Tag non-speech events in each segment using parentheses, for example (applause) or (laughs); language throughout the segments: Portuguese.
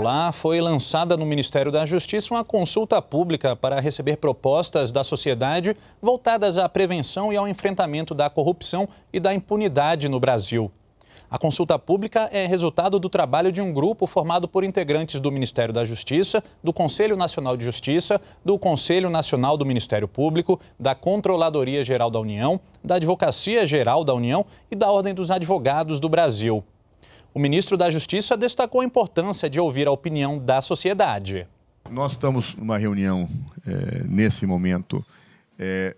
Olá, foi lançada no Ministério da Justiça uma consulta pública para receber propostas da sociedade voltadas à prevenção e ao enfrentamento da corrupção e da impunidade no Brasil. A consulta pública é resultado do trabalho de um grupo formado por integrantes do Ministério da Justiça, do Conselho Nacional de Justiça, do Conselho Nacional do Ministério Público, da Controladoria Geral da União, da Advocacia Geral da União e da Ordem dos Advogados do Brasil. O ministro da Justiça destacou a importância de ouvir a opinião da sociedade. Nós estamos numa reunião, é, nesse momento, é,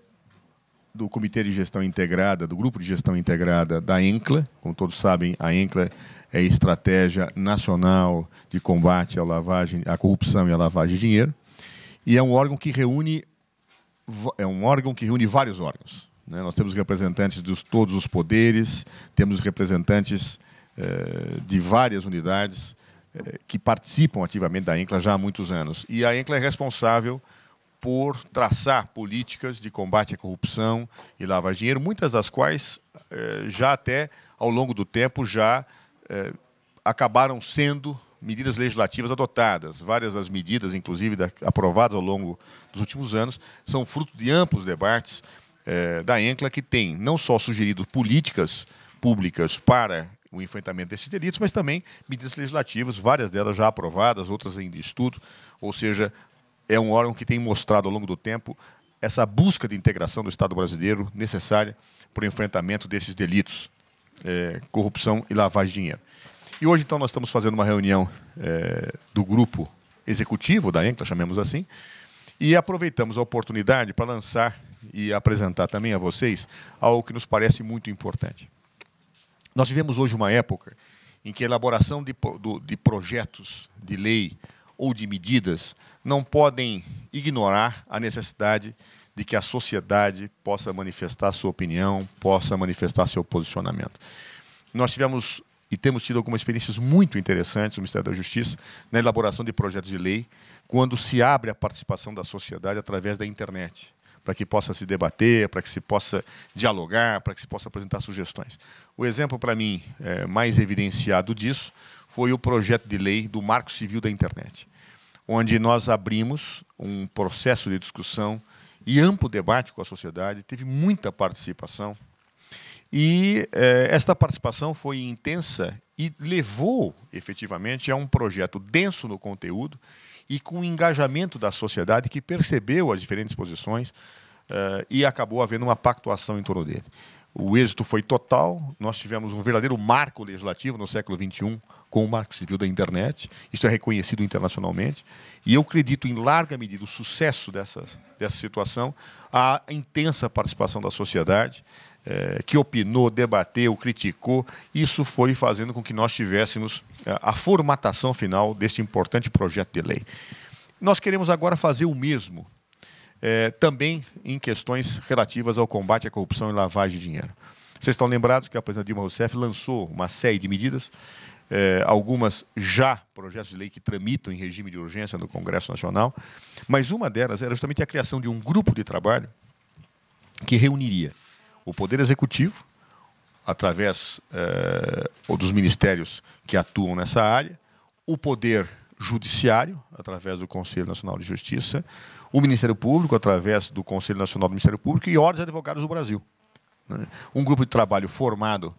do Comitê de Gestão Integrada, do Grupo de Gestão Integrada da ENCLA. Como todos sabem, a ENCLA é Estratégia Nacional de Combate à, lavagem, à Corrupção e à Lavagem de Dinheiro. E é um órgão que reúne, é um órgão que reúne vários órgãos. Né? Nós temos representantes de todos os poderes, temos representantes eh, de várias unidades eh, que participam ativamente da ENCLA já há muitos anos. E a ENCLA é responsável por traçar políticas de combate à corrupção e lavar dinheiro, muitas das quais eh, já até ao longo do tempo já acabaram sendo medidas legislativas adotadas. Várias das medidas, inclusive aprovadas ao longo dos últimos anos, são fruto de amplos debates da ENCLA, que tem não só sugerido políticas públicas para o enfrentamento desses delitos, mas também medidas legislativas, várias delas já aprovadas, outras ainda em estudo, ou seja, é um órgão que tem mostrado ao longo do tempo essa busca de integração do Estado brasileiro necessária para o enfrentamento desses delitos, é, corrupção e lavagem de dinheiro. E hoje, então, nós estamos fazendo uma reunião é, do grupo executivo da ENCLA, chamemos assim, e aproveitamos a oportunidade para lançar e apresentar também a vocês algo que nos parece muito importante. Nós vivemos hoje uma época em que a elaboração de, de projetos de lei ou de medidas não podem ignorar a necessidade de que a sociedade possa manifestar sua opinião, possa manifestar seu posicionamento. Nós tivemos e temos tido algumas experiências muito interessantes no Ministério da Justiça na elaboração de projetos de lei, quando se abre a participação da sociedade através da internet para que possa se debater, para que se possa dialogar, para que se possa apresentar sugestões. O exemplo, para mim, é, mais evidenciado disso foi o projeto de lei do Marco Civil da Internet, onde nós abrimos um processo de discussão e amplo debate com a sociedade, teve muita participação. E eh, esta participação foi intensa e levou efetivamente a um projeto denso no conteúdo e com o engajamento da sociedade que percebeu as diferentes posições uh, e acabou havendo uma pactuação em torno dele. O êxito foi total, nós tivemos um verdadeiro marco legislativo no século XXI com o Marco Civil da Internet, isso é reconhecido internacionalmente, e eu acredito em larga medida o sucesso dessa, dessa situação, a intensa participação da sociedade, é, que opinou, debateu, criticou, isso foi fazendo com que nós tivéssemos é, a, formatação final deste importante projeto de lei. Nós queremos agora fazer o mesmo, é, também em questões relativas ao combate à corrupção e lavagem de dinheiro. Vocês estão lembrados que a presidenta Dilma Rousseff lançou uma série de medidas, é, algumas já projetos de lei que tramitam em regime de urgência no Congresso Nacional, mas uma delas era justamente a criação de um grupo de trabalho que reuniria o Poder Executivo, através eh, dos ministérios que atuam nessa área, o Poder Judiciário, através do Conselho Nacional de Justiça, o Ministério Público, através do Conselho Nacional do Ministério Público e Ordens Advogados do Brasil. Né? Um grupo de trabalho formado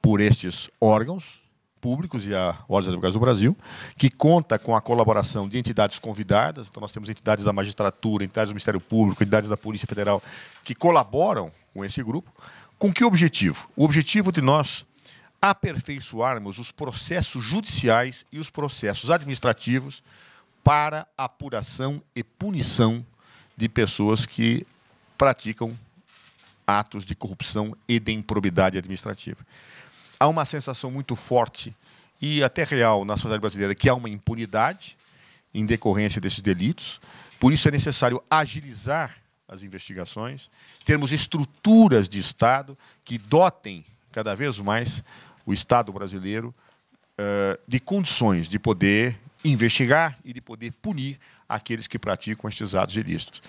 por estes órgãos públicos e a Ordem dos Advogados do Brasil, que conta com a colaboração de entidades convidadas, então nós temos entidades da magistratura, entidades do Ministério Público, entidades da Polícia Federal, que colaboram com esse grupo. Com que objetivo? O objetivo de nós aperfeiçoarmos os processos judiciais e os processos administrativos para apuração e punição de pessoas que praticam atos de corrupção e de improbidade administrativa. Há uma sensação muito forte e até real na sociedade brasileira que há uma impunidade em decorrência desses delitos. Por isso é necessário agilizar as investigações, termos estruturas de Estado que dotem cada vez mais o Estado brasileiro eh, de condições de poder investigar e de poder punir aqueles que praticam estes atos ilícitos.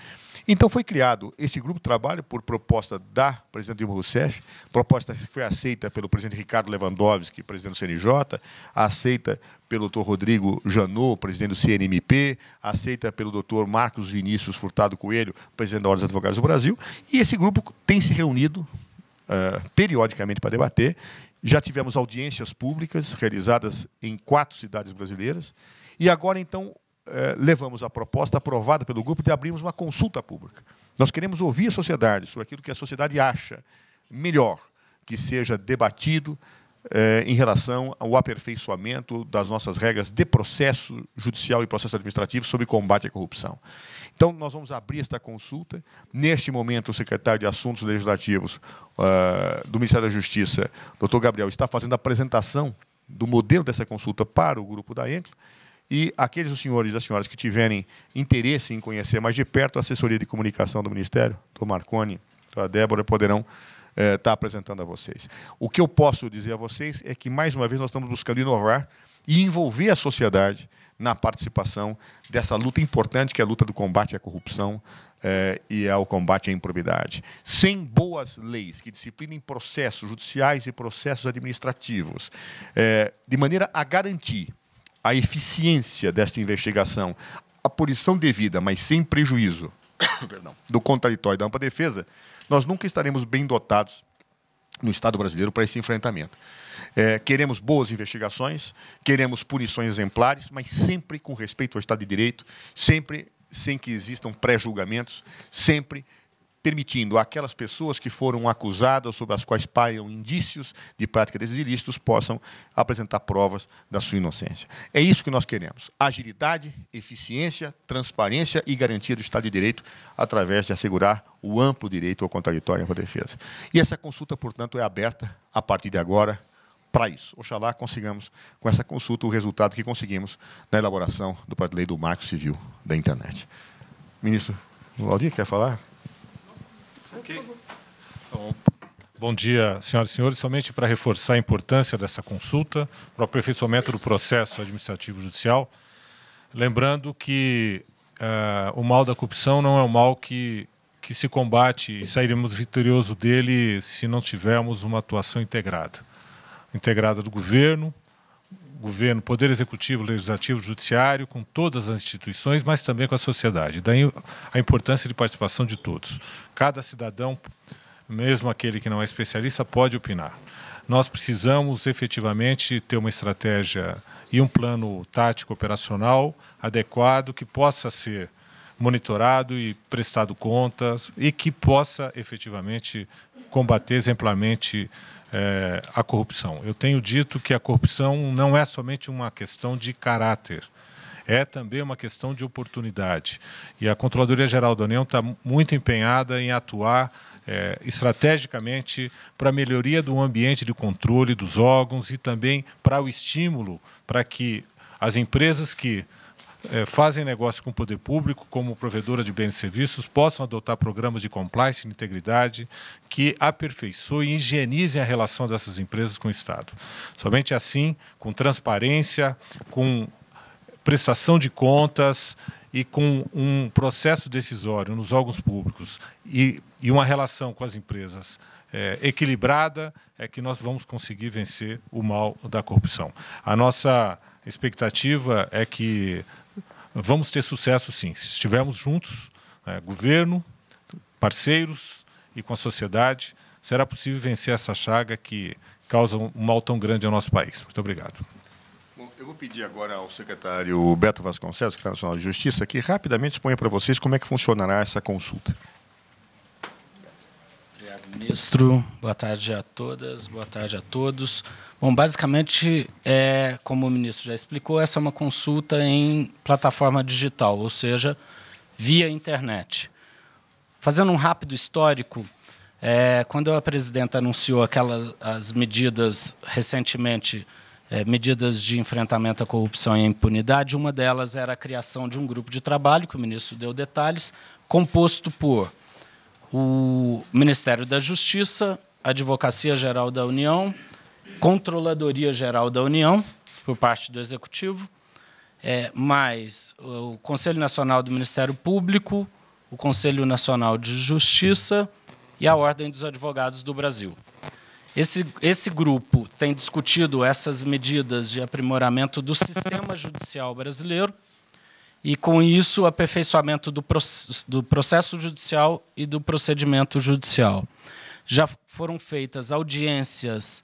Então foi criado este grupo de trabalho por proposta da presidente Dilma Rousseff, proposta que foi aceita pelo presidente Ricardo Lewandowski, presidente do CNJ, aceita pelo doutor Rodrigo Janot, presidente do CNMP, aceita pelo doutor Marcos Vinícius Furtado Coelho, presidente da Ordem dos Advogados do Brasil, e esse grupo tem se reunido uh, periodicamente para debater. Já tivemos audiências públicas realizadas em quatro cidades brasileiras, e agora então eh, levamos a proposta aprovada pelo grupo de abrirmos uma consulta pública. Nós queremos ouvir a sociedade sobre aquilo que a sociedade acha melhor que seja debatido eh, em relação ao aperfeiçoamento das nossas regras de processo judicial e processo administrativo sobre combate à corrupção. Então, nós vamos abrir esta consulta. Neste momento, o secretário de Assuntos Legislativos uh, do Ministério da Justiça, doutor Gabriel, está fazendo a apresentação do modelo dessa consulta para o grupo da ENCLA. E aqueles os senhores e as senhoras que tiverem interesse em conhecer mais de perto a assessoria de comunicação do Ministério, do Marconi, da Débora, poderão estar eh, tá apresentando a vocês. O que eu posso dizer a vocês é que, mais uma vez, nós estamos buscando inovar e envolver a sociedade na participação dessa luta importante, que é a luta do combate à corrupção é, e ao combate à improbidade. Sem boas leis que disciplinem processos judiciais e processos administrativos, é, de maneira a garantir a eficiência desta investigação, a punição devida, mas sem prejuízo (coughs) do contraditório da ampla defesa, nós nunca estaremos bem dotados no Estado brasileiro para esse enfrentamento. É, queremos boas investigações, queremos punições exemplares, mas sempre com respeito ao Estado de Direito, sempre sem que existam pré-julgamentos, sempre permitindo àquelas pessoas que foram acusadas, sobre as quais pairam indícios de prática desses ilícitos, possam apresentar provas da sua inocência. É isso que nós queremos: agilidade, eficiência, transparência e garantia do Estado de Direito através de assegurar o amplo direito ao contraditório e à defesa. E essa consulta, portanto, é aberta a partir de agora para isso. Oxalá consigamos, com essa consulta, o resultado que conseguimos na elaboração do projeto de lei do Marco Civil da Internet. Ministro Valdir, quer falar? Então, bom dia, senhoras e senhores. Somente para reforçar a importância dessa consulta para o aperfeiçoamento do processo administrativo judicial. Lembrando que uh, o mal da corrupção não é um mal que, que se combate e sairemos vitorioso dele se não tivermos uma atuação integrada integrada do governo, governo, poder executivo, legislativo, judiciário, com todas as instituições, mas também com a sociedade. Daí a importância de participação de todos. Cada cidadão, mesmo aquele que não é especialista, pode opinar. Nós precisamos efetivamente ter uma estratégia e um plano tático operacional adequado que possa ser monitorado e prestado contas e que possa efetivamente combater exemplarmente é, a corrupção. Eu tenho dito que a corrupção não é somente uma questão de caráter, é também uma questão de oportunidade. E a Controladoria Geral da União está muito empenhada em atuar é, estrategicamente para a melhoria do ambiente de controle dos órgãos e também para o estímulo para que as empresas que é, fazem negócio com o poder público, como provedora de bens e serviços, possam adotar programas de compliance e integridade que aperfeiçoem e higienizem a relação dessas empresas com o Estado. Somente assim, com transparência, com prestação de contas e com um processo decisório nos órgãos públicos e, e uma relação com as empresas é, equilibrada, é que nós vamos conseguir vencer o mal da corrupção. A nossa expectativa é que vamos ter sucesso sim, se estivermos juntos, é, governo, parceiros e com a sociedade, será possível vencer essa chaga que causa um mal tão grande ao nosso país. Muito obrigado. eu vou pedir agora ao secretário Beto Vasconcelos, secretário nacional de Justiça, que rapidamente exponha para vocês como é que funcionará essa consulta ministro. Boa tarde a todas, boa tarde a todos. Bom, basicamente, é, como o ministro já explicou, essa é uma consulta em plataforma digital, ou seja, via internet. Fazendo um rápido histórico, é, quando a presidenta anunciou aquelas as medidas recentemente, é, medidas de enfrentamento à corrupção e à impunidade, uma delas era a criação de um grupo de trabalho, que o ministro deu detalhes, composto por o Ministério da Justiça, Advocacia Geral da União, Controladoria Geral da União, por parte do Executivo, é, mais o Conselho Nacional do Ministério Público, o Conselho Nacional de Justiça e a Ordem dos Advogados do Brasil. Esse, esse grupo tem discutido essas medidas de aprimoramento do sistema judicial brasileiro e, com isso, aperfeiçoamento do, proce do processo judicial e do procedimento judicial. Já foram feitas audiências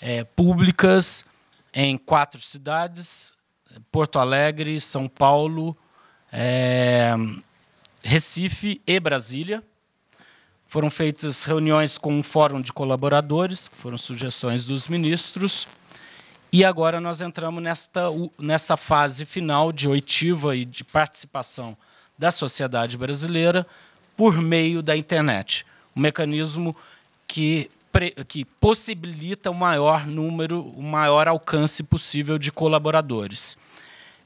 é, públicas em quatro cidades: Porto Alegre, São Paulo, é, Recife e Brasília. Foram feitas reuniões com um fórum de colaboradores, que foram sugestões dos ministros. E agora nós entramos nesta, nesta fase final de oitiva e de participação da sociedade brasileira por meio da internet, um mecanismo que, que possibilita o maior número, o maior alcance possível de colaboradores.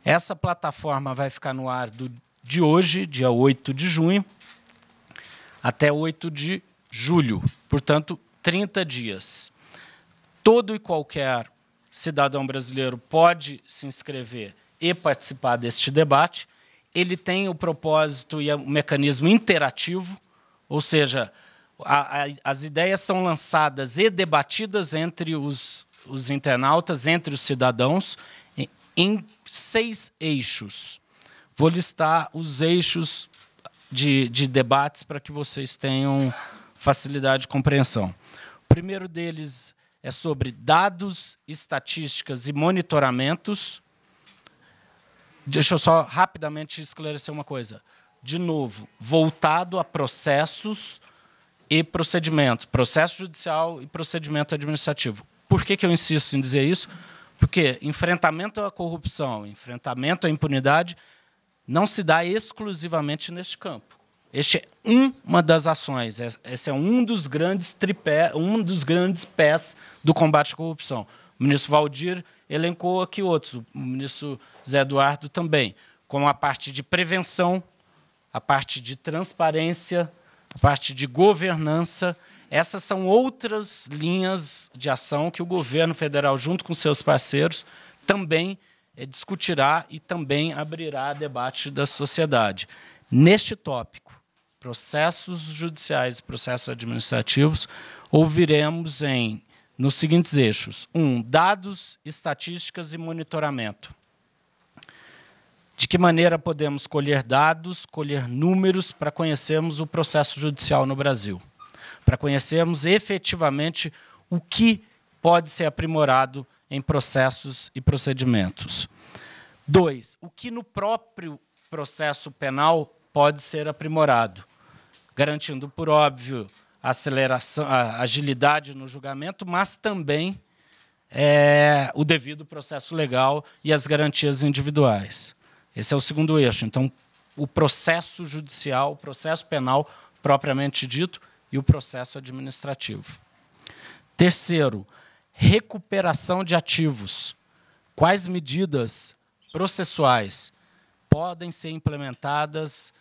Essa plataforma vai ficar no ar do, de hoje, dia 8 de junho, até 8 de julho, portanto, 30 dias. Todo e qualquer cidadão brasileiro pode se inscrever e participar deste debate. Ele tem o propósito e o é mecanismo interativo, ou seja, a, a, as ideias são lançadas e debatidas entre os, os internautas, entre os cidadãos, em, em seis eixos. Vou listar os eixos de, de debates para que vocês tenham facilidade de compreensão. O primeiro deles é sobre dados, estatísticas e monitoramentos. Deixa eu só rapidamente esclarecer uma coisa. De novo, voltado a processos e procedimentos, processo judicial e procedimento administrativo. Por que, que eu insisto em dizer isso? Porque enfrentamento à corrupção, enfrentamento à impunidade, não se dá exclusivamente neste campo. Este é uma das ações, esse é um dos grandes tripé, um dos grandes pés do combate à corrupção. O ministro Valdir elencou aqui outros, o ministro Zé Eduardo também, como a parte de prevenção, a parte de transparência, a parte de governança. Essas são outras linhas de ação que o governo federal, junto com seus parceiros, também eh, discutirá e também abrirá debate da sociedade. Neste tópico, processos judiciais e processos administrativos, ouviremos em nos seguintes eixos: Um, dados, estatísticas e monitoramento. De que maneira podemos colher dados, colher números para conhecermos o processo judicial no Brasil? Para conhecermos efetivamente o que pode ser aprimorado em processos e procedimentos. Dois, o que no próprio processo penal pode ser aprimorado garantindo, por óbvio, a aceleração, a agilidade no julgamento, mas também é, o devido processo legal e as garantias individuais. Esse é o segundo eixo. Então, o processo judicial, o processo penal propriamente dito e o processo administrativo. Terceiro, recuperação de ativos. Quais medidas processuais podem ser implementadas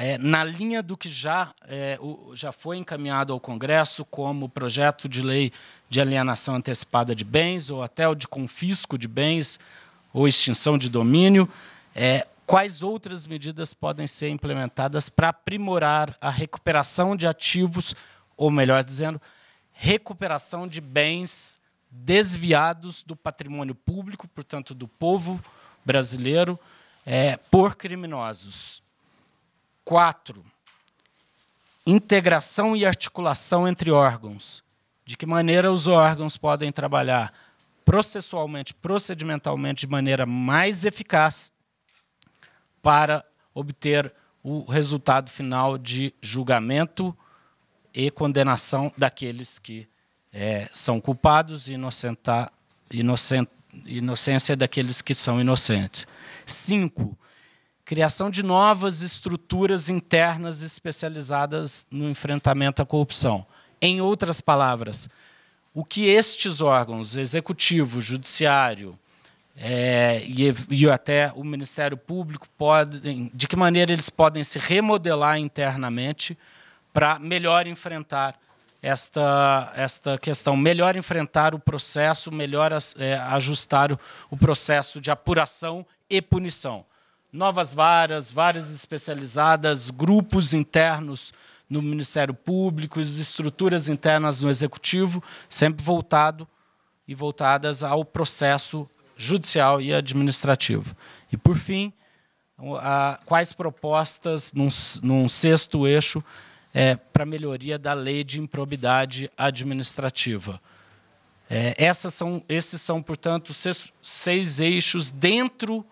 é, na linha do que já, é, o, já foi encaminhado ao Congresso como projeto de lei de alienação antecipada de bens, ou até o de confisco de bens, ou extinção de domínio. É, quais outras medidas podem ser implementadas para aprimorar a recuperação de ativos, ou melhor dizendo, recuperação de bens desviados do patrimônio público, portanto, do povo brasileiro, é, por criminosos? 4. Integração e articulação entre órgãos. De que maneira os órgãos podem trabalhar processualmente, procedimentalmente, de maneira mais eficaz para obter o resultado final de julgamento e condenação daqueles que é, são culpados e inocentar, inocent, inocência daqueles que são inocentes. Cinco, criação de novas estruturas internas especializadas no enfrentamento à corrupção. Em outras palavras, o que estes órgãos, executivo, judiciário é, e, e, até o Ministério Público, podem, de que maneira eles podem se remodelar internamente para melhor enfrentar esta, esta questão, melhor enfrentar o processo, melhor é, ajustar o, o processo de apuração e punição novas varas, varas especializadas, grupos internos no Ministério Público, estruturas internas no Executivo, sempre voltado e voltadas ao processo judicial e administrativo. E, por fim, a, quais propostas, num, num sexto eixo, é, para melhoria da lei de improbidade administrativa. É, essas são, esses são, portanto, seis, seis eixos dentro do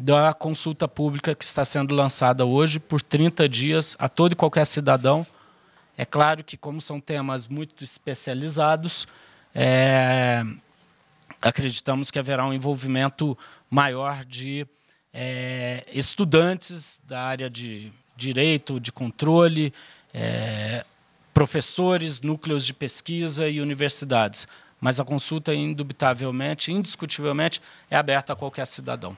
da consulta pública que está sendo lançada hoje por 30 dias a todo e qualquer cidadão. É claro que, como são temas muito especializados, é, acreditamos que haverá um envolvimento maior de é, estudantes da área de direito, de controle, é, professores, núcleos de pesquisa e universidades. Mas a consulta, indubitavelmente, indiscutivelmente, é aberta a qualquer cidadão.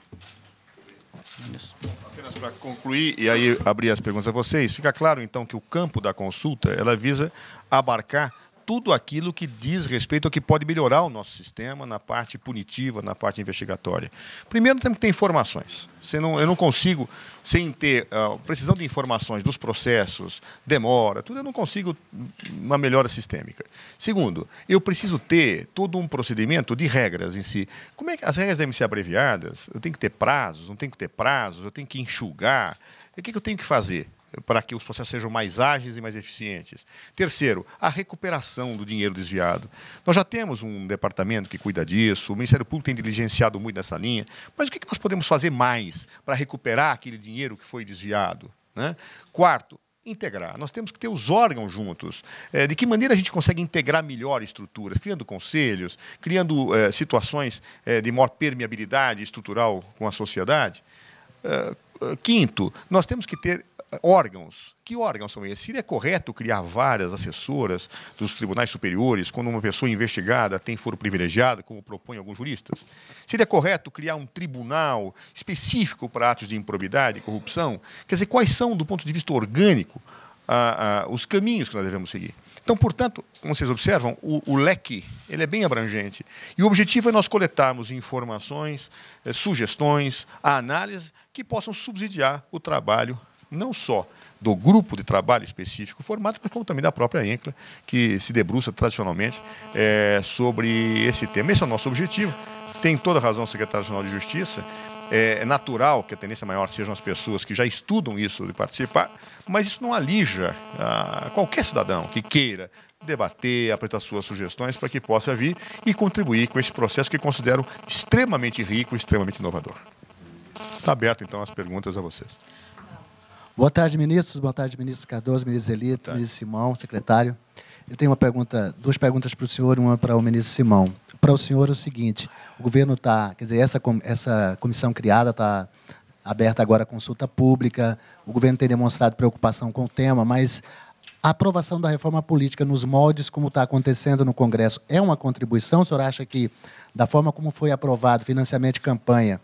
Apenas para concluir e aí abrir as perguntas a vocês, fica claro então que o campo da consulta ela visa abarcar tudo aquilo que diz respeito ao que pode melhorar o nosso sistema na parte punitiva, na parte investigatória. Primeiro, temos que ter informações. Não, eu não consigo, sem ter uh, precisão de informações dos processos, demora, tudo, eu não consigo uma melhora sistêmica. Segundo, eu preciso ter todo um procedimento de regras em si. Como é que as regras devem ser abreviadas? Eu tenho que ter prazos, não tenho que ter prazos, eu tenho que enxugar. o que, que eu tenho que fazer? para que os processos sejam mais ágeis e mais eficientes. Terceiro, a recuperação do dinheiro desviado. Nós já temos um departamento que cuida disso, o Ministério Público tem diligenciado muito nessa linha, mas o que nós podemos fazer mais para recuperar aquele dinheiro que foi desviado? Né? Quarto, integrar. Nós temos que ter os órgãos juntos. É, de que maneira a gente consegue integrar melhor estruturas, criando conselhos, criando é, situações é, de maior permeabilidade estrutural com a sociedade? quinto, nós temos que ter órgãos. Que órgãos são esses? Seria correto criar várias assessoras dos tribunais superiores quando uma pessoa investigada tem foro privilegiado, como propõem alguns juristas? Seria correto criar um tribunal específico para atos de improbidade e corrupção? Quer dizer, quais são, do ponto de vista orgânico, a, a, os caminhos que nós devemos seguir? Então, portanto, como vocês observam, o, o, leque ele é bem abrangente. E o objetivo é nós coletarmos informações, eh, sugestões, análises que possam subsidiar o trabalho não só do grupo de trabalho específico formado, mas como também da própria ENCLA, que se debruça tradicionalmente é, sobre esse tema. Esse é o nosso objetivo. Tem toda a razão o secretário-geral de Justiça. É, é natural que a tendência maior sejam as pessoas que já estudam isso de participar, mas isso não alija a ah, qualquer cidadão que queira debater, apresentar suas sugestões para que possa vir e contribuir com esse processo que considero extremamente rico, extremamente inovador. Está aberto, então, as perguntas a vocês. Boa tarde, ministros. Boa tarde, ministro Cardoso, ministro Zelito, ministro Simão, secretário. Eu tenho uma pergunta, duas perguntas para o senhor, uma para o ministro Simão. Para o senhor é o seguinte: o governo está, quer dizer, essa, essa comissão criada está aberta agora a consulta pública, o governo tem demonstrado preocupação com o tema, mas a aprovação da reforma política nos moldes como está acontecendo no Congresso é uma contribuição? O senhor acha que, da forma como foi aprovado financiamento de campanha,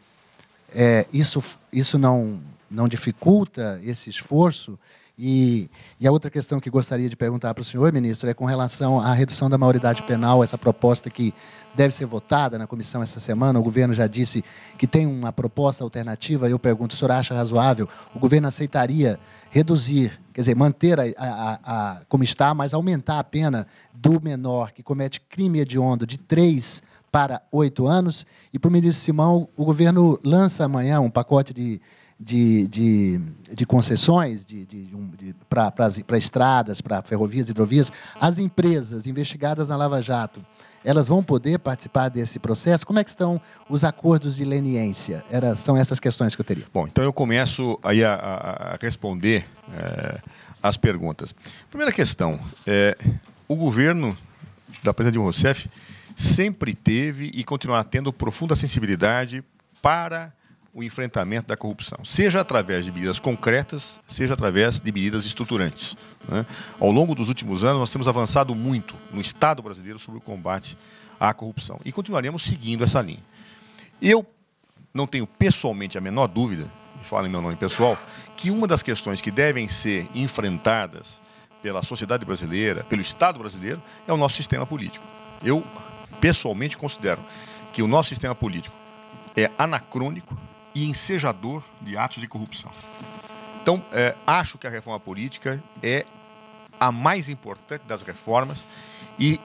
é, isso, isso não não dificulta esse esforço? E, e, a outra questão que gostaria de perguntar para o senhor, ministro, é com relação à redução da maioridade penal, essa proposta que deve ser votada na comissão essa semana. O governo já disse que tem uma proposta alternativa. Eu pergunto, o senhor acha razoável? O governo aceitaria reduzir, quer dizer, manter a, a, a como está, mas aumentar a pena do menor que comete crime hediondo de três para oito anos? E para o ministro Simão, o governo lança amanhã um pacote de de, de, de concessões de, de, de para estradas, para ferrovias, hidrovias, as empresas investigadas na Lava Jato, elas vão poder participar desse processo? Como é que estão os acordos de leniência? Era, são essas questões que eu teria. Bom, então eu começo aí a, a, a responder é, as perguntas. Primeira questão, é, o governo da presidente Dilma Rousseff sempre teve e continuará tendo profunda sensibilidade para o enfrentamento da corrupção, seja através de medidas concretas, seja através de medidas estruturantes. Né? Ao longo dos últimos anos, nós temos avançado muito no Estado brasileiro sobre o combate à corrupção e continuaremos seguindo essa linha. Eu não tenho pessoalmente a menor dúvida, falo em meu nome pessoal, que uma das questões que devem ser enfrentadas pela sociedade brasileira, pelo Estado brasileiro, é o nosso sistema político. Eu pessoalmente considero que o nosso sistema político é anacrônico, e ensejador de atos de corrupção. Então, é, acho que a reforma política é a mais importante das reformas e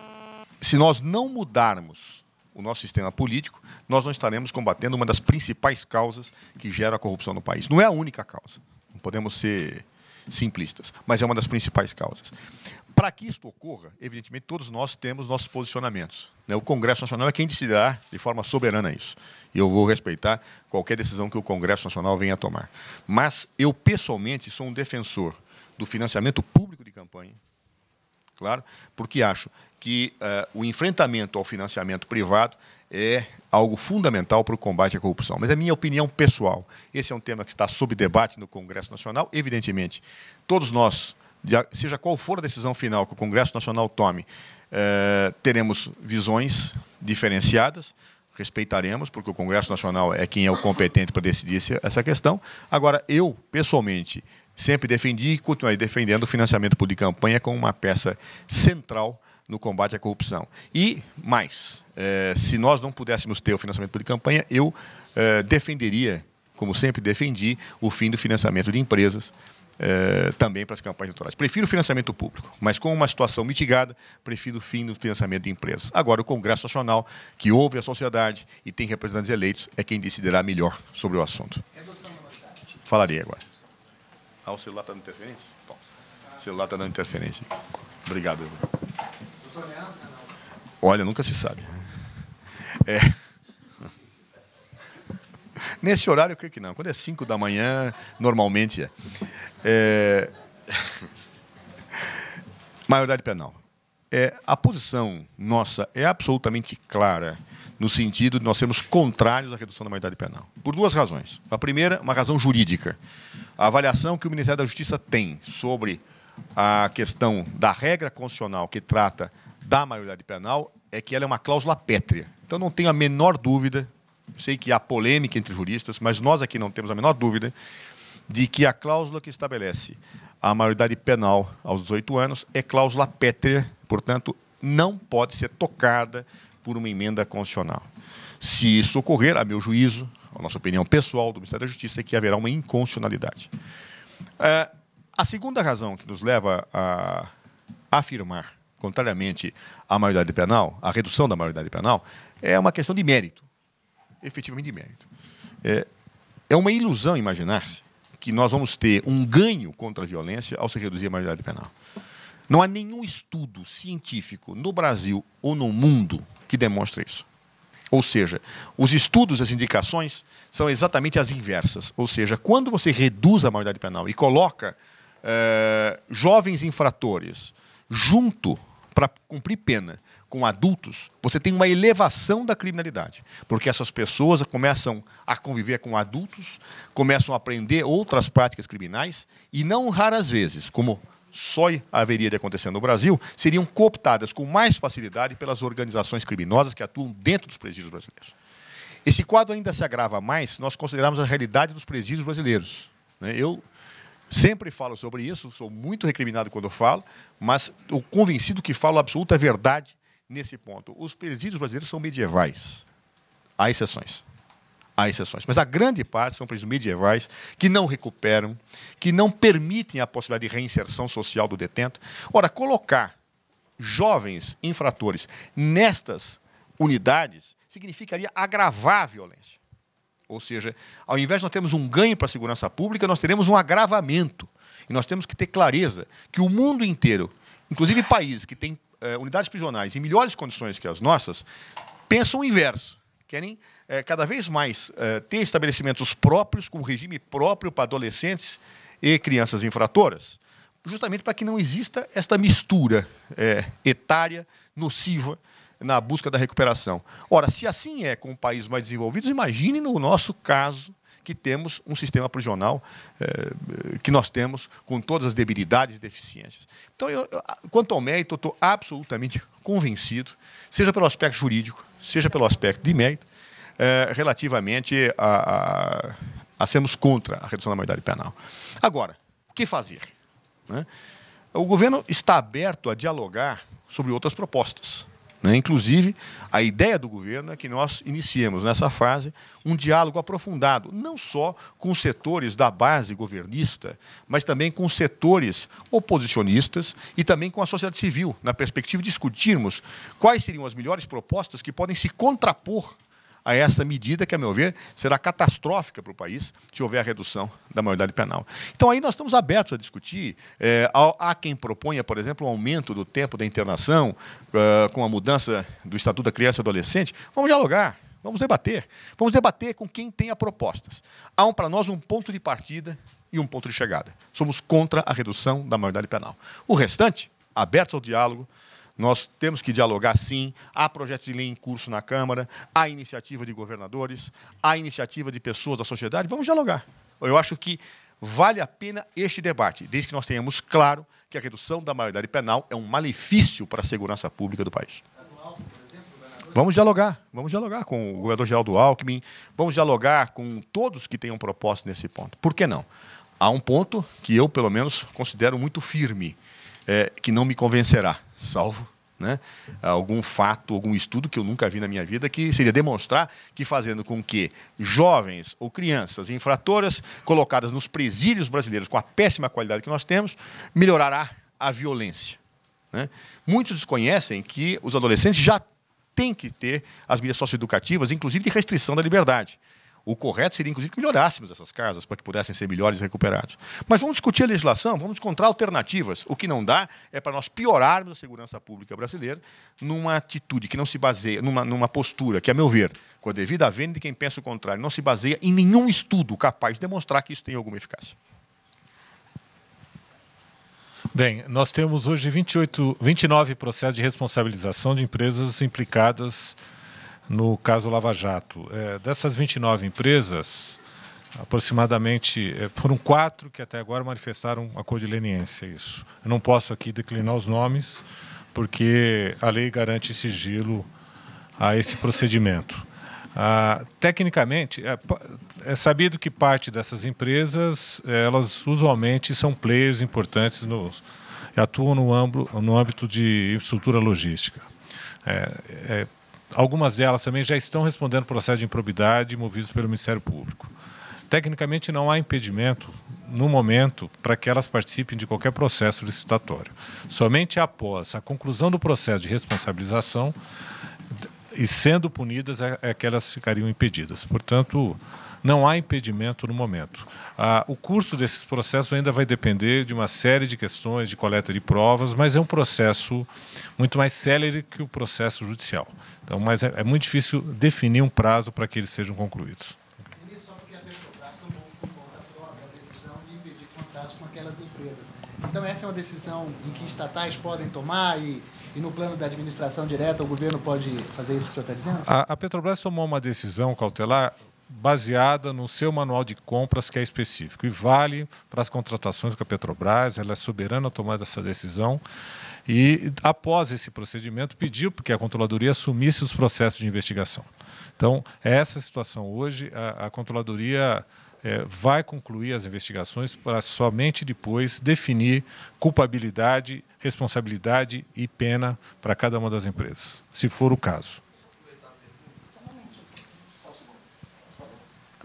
se nós não mudarmos o nosso sistema político, nós não estaremos combatendo uma das principais causas que gera a corrupção no país. Não é a única causa, não podemos ser simplistas, mas é uma das principais causas. Para que isto ocorra, evidentemente, todos nós temos nossos posicionamentos. Né? O Congresso Nacional é quem decidirá de forma soberana isso. E eu vou respeitar qualquer decisão que o Congresso Nacional venha a tomar. Mas eu, pessoalmente, sou um defensor do financiamento público de campanha, claro, porque acho que uh, o enfrentamento ao financiamento privado é algo fundamental para o combate à corrupção. Mas é minha opinião pessoal. Esse é um tema que está sob debate no Congresso Nacional, evidentemente. Todos nós seja qual for a decisão final que o Congresso Nacional tome, eh, teremos visões diferenciadas, respeitaremos, porque o Congresso Nacional é quem é o competente para decidir essa questão. Agora, eu, pessoalmente, sempre defendi e continuarei defendendo o financiamento público de campanha como uma peça central no combate à corrupção. E mais, eh, se nós não pudéssemos ter o financiamento público de campanha, eu eh, defenderia, como sempre defendi, o fim do financiamento de empresas eh, também para as campanhas eleitorais. Prefiro o financiamento público, mas com uma situação mitigada, prefiro o fim do financiamento de empresas. Agora, o Congresso Nacional, que ouve a sociedade e tem representantes eleitos, é quem decidirá melhor sobre o assunto. Falarei agora. Ah, o celular está dando interferência? Bom, o celular está dando interferência. Obrigado, Olha, nunca se sabe. É. (laughs) Nesse horário, eu creio que não. Quando é 5 da manhã, normalmente é. é... (laughs) Maioridade penal. É, a posição nossa é absolutamente clara no sentido de nós sermos contrários à redução da maioridade penal. Por duas razões. A primeira, uma razão jurídica. A avaliação que o Ministério da Justiça tem sobre a questão da regra constitucional que trata da maioridade penal é que ela é uma cláusula pétrea. Então, não tenho a menor dúvida sei que há polêmica entre juristas, mas nós aqui não temos a menor dúvida de que a cláusula que estabelece a maioridade penal aos 18 anos é cláusula pétrea, portanto, não pode ser tocada por uma emenda constitucional. Se isso ocorrer, a meu juízo, a nossa opinião pessoal do Ministério da Justiça, é que haverá uma inconstitucionalidade. Ah, a segunda razão que nos leva a afirmar, contrariamente à maioridade penal, a redução da maioridade penal, é uma questão de mérito efetivamente de mérito. É, é uma ilusão imaginar-se que nós vamos ter um ganho contra a violência ao se reduzir a maioridade penal. Não há nenhum estudo científico no Brasil ou no mundo que demonstre isso. Ou seja, os estudos, as indicações são exatamente as inversas. Ou seja, quando você reduz a maioridade penal e coloca eh, jovens infratores junto para cumprir pena com adultos, você tem uma elevação da criminalidade, porque essas pessoas começam a conviver com adultos, começam a aprender outras práticas criminais e não raras vezes, como só haveria de acontecer no Brasil, seriam cooptadas com mais facilidade pelas organizações criminosas que atuam dentro dos presídios brasileiros. Esse quadro ainda se agrava mais se nós considerarmos a realidade dos presídios brasileiros. Né? Eu Sempre falo sobre isso, sou muito recriminado quando falo, mas o convencido que falo a absoluta verdade nesse ponto. Os presídios brasileiros são medievais. Há exceções. Há exceções. Mas a grande parte são presídios medievais que não recuperam, que não permitem a possibilidade de reinserção social do detento. Ora, colocar jovens infratores nestas unidades significaria agravar a violência. Ou seja, ao invés de nós termos um ganho para a segurança pública, nós teremos um agravamento. E nós temos que ter clareza que o mundo inteiro, inclusive países que têm é, unidades prisionais em melhores condições que as nossas, pensam o inverso. Querem é, cada vez mais é, ter estabelecimentos próprios, com regime próprio para adolescentes e crianças infratoras, justamente para que não exista esta mistura etária, nociva, na busca da recuperação. Ora, se assim é com países mais desenvolvidos, imagine no nosso caso que temos um sistema prisional eh, eh, que nós temos com todas as debilidades e deficiências. Então, eu, quanto ao mérito, eu estou absolutamente convencido, seja pelo aspecto jurídico, seja pelo aspecto de mérito, eh, relativamente a, a, a, sermos contra a redução da maioridade penal. Agora, o que fazer? Né? O governo está aberto a dialogar sobre outras propostas. Né? Inclusive, a ideia do governo é que nós iniciemos nessa fase um diálogo aprofundado, não só com os setores da base governista, mas também com os setores oposicionistas e também com a sociedade civil, na perspectiva de discutirmos quais seriam as melhores propostas que podem se contrapor a essa medida que, a meu ver, será catastrófica para o país se houver a redução da maioridade penal. Então, aí nós estamos abertos a discutir. É, há quem proponha, por exemplo, um aumento do tempo da internação uh, com a mudança do Estatuto da Criança e Adolescente. Vamos dialogar. Vamos debater. Vamos debater com quem tenha propostas. Há um, para nós um ponto de partida e um ponto de chegada. Somos contra a redução da maioridade penal. O restante, abertos ao diálogo, nós temos que dialogar, sim. Há projetos de lei em curso na Câmara, há iniciativa de governadores, há iniciativa de pessoas da sociedade. Vamos dialogar. Eu acho que vale a pena este debate, desde que nós tenhamos claro que a redução da maioridade penal é um malefício para a segurança pública do país. Vamos dialogar, vamos dialogar com o governador Geraldo Alckmin, vamos dialogar com todos que tenham proposta nesse ponto. Por que não? Há um ponto que eu, pelo menos, considero muito firme, é, que não me convencerá salvo né, algum fato, algum estudo que eu nunca vi na minha vida, que seria demonstrar que fazendo com que jovens ou crianças infratoras colocadas nos presídios brasileiros com a péssima qualidade que nós temos, melhorará a violência. Né? Muitos desconhecem que os adolescentes já têm que ter as medidas socioeducativas, inclusive de restrição da liberdade. O correto seria, inclusive, que melhorássemos essas casas para que pudessem ser melhores e recuperados. Mas vamos discutir a legislação, vamos encontrar alternativas. O que não dá é para nós piorarmos a segurança pública brasileira numa atitude que não se baseia, numa, numa postura que, a meu ver, com a devida venda de quem pensa o contrário, não se baseia em nenhum estudo capaz de demonstrar que isso tem alguma eficácia. Bem, nós temos hoje 28, 29 processos de responsabilização de empresas implicadas no caso Lava Jato. É, dessas 29 empresas, aproximadamente é, foram quatro que até agora manifestaram acordo de leniência. É isso. Eu não posso aqui declinar os nomes, porque a lei garante sigilo a esse procedimento. Ah, tecnicamente, é, é, sabido que parte dessas empresas, é, elas usualmente são players importantes no, atuam no, âmbito, no âmbito de infraestrutura logística. É, algumas delas também já estão respondendo processo de improbidade movidos pelo Ministério Público. Tecnicamente, não há impedimento, no momento, para que elas participem de qualquer processo licitatório. Somente após a conclusão do processo de responsabilização e sendo punidas, é, é que elas ficariam impedidas. Portanto, não há impedimento no momento. Ah, o curso desses processos ainda vai depender de uma série de questões de coleta de provas, mas é um processo muito mais célere que o processo judicial. Então, mas é, é muito difícil definir um prazo para que eles sejam concluídos. Então, essa é uma decisão em que estatais podem tomar e, e no plano da administração direta o governo pode fazer isso que o senhor está dizendo? A, a Petrobras tomou uma decisão cautelar baseada no seu manual de compras, que é específico, e vale para as contratações com a Petrobras, ela é soberana a tomar essa decisão. E, após esse procedimento, pediu que a controladoria assumisse os processos de investigação. Então, é essa situação hoje. A, a controladoria é, vai concluir as investigações para somente depois definir culpabilidade, responsabilidade e pena para cada uma das empresas, se for o caso.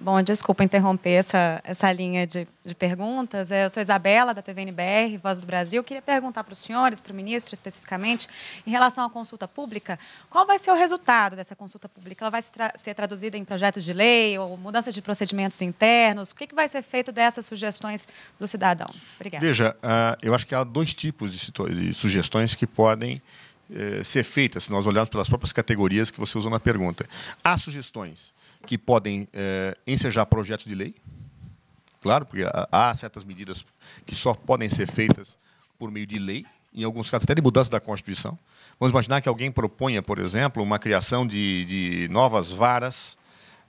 Bom, desculpa interromper essa, essa linha de, de perguntas. Eu sou Isabela, da TVNBR, Voz do Brasil. Eu queria perguntar para os senhores, para o ministro especificamente, em relação à consulta pública, qual vai ser o resultado dessa consulta pública? Ela vai tra ser traduzida em projetos de lei ou mudança de procedimentos internos? O que, que vai ser feito dessas sugestões dos cidadãos? Obrigada. Veja, uh, eu acho que há dois tipos de, de sugestões que podem eh, ser feitas, se nós olharmos pelas próprias categorias que você usou na pergunta. Há sugestões que podem é, ensejar projetos de lei, claro, porque há certas medidas que só podem ser feitas por meio de lei, em alguns casos até de mudança da Constituição. Vamos imaginar que alguém proponha, por exemplo, uma criação de, de novas varas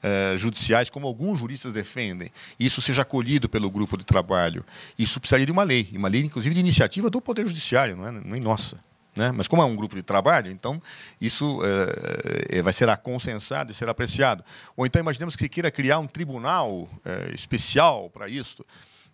eh, judiciais, como alguns juristas defendem, e isso seja acolhido pelo grupo de trabalho. Isso precisaria de uma lei, uma lei, inclusive, de iniciativa do Poder Judiciário, não é, não é nossa. Né? Mas como é um grupo de trabalho, então isso é, vai ser consensado e será apreciado. Ou então imaginemos que se queira criar um tribunal é, especial para isso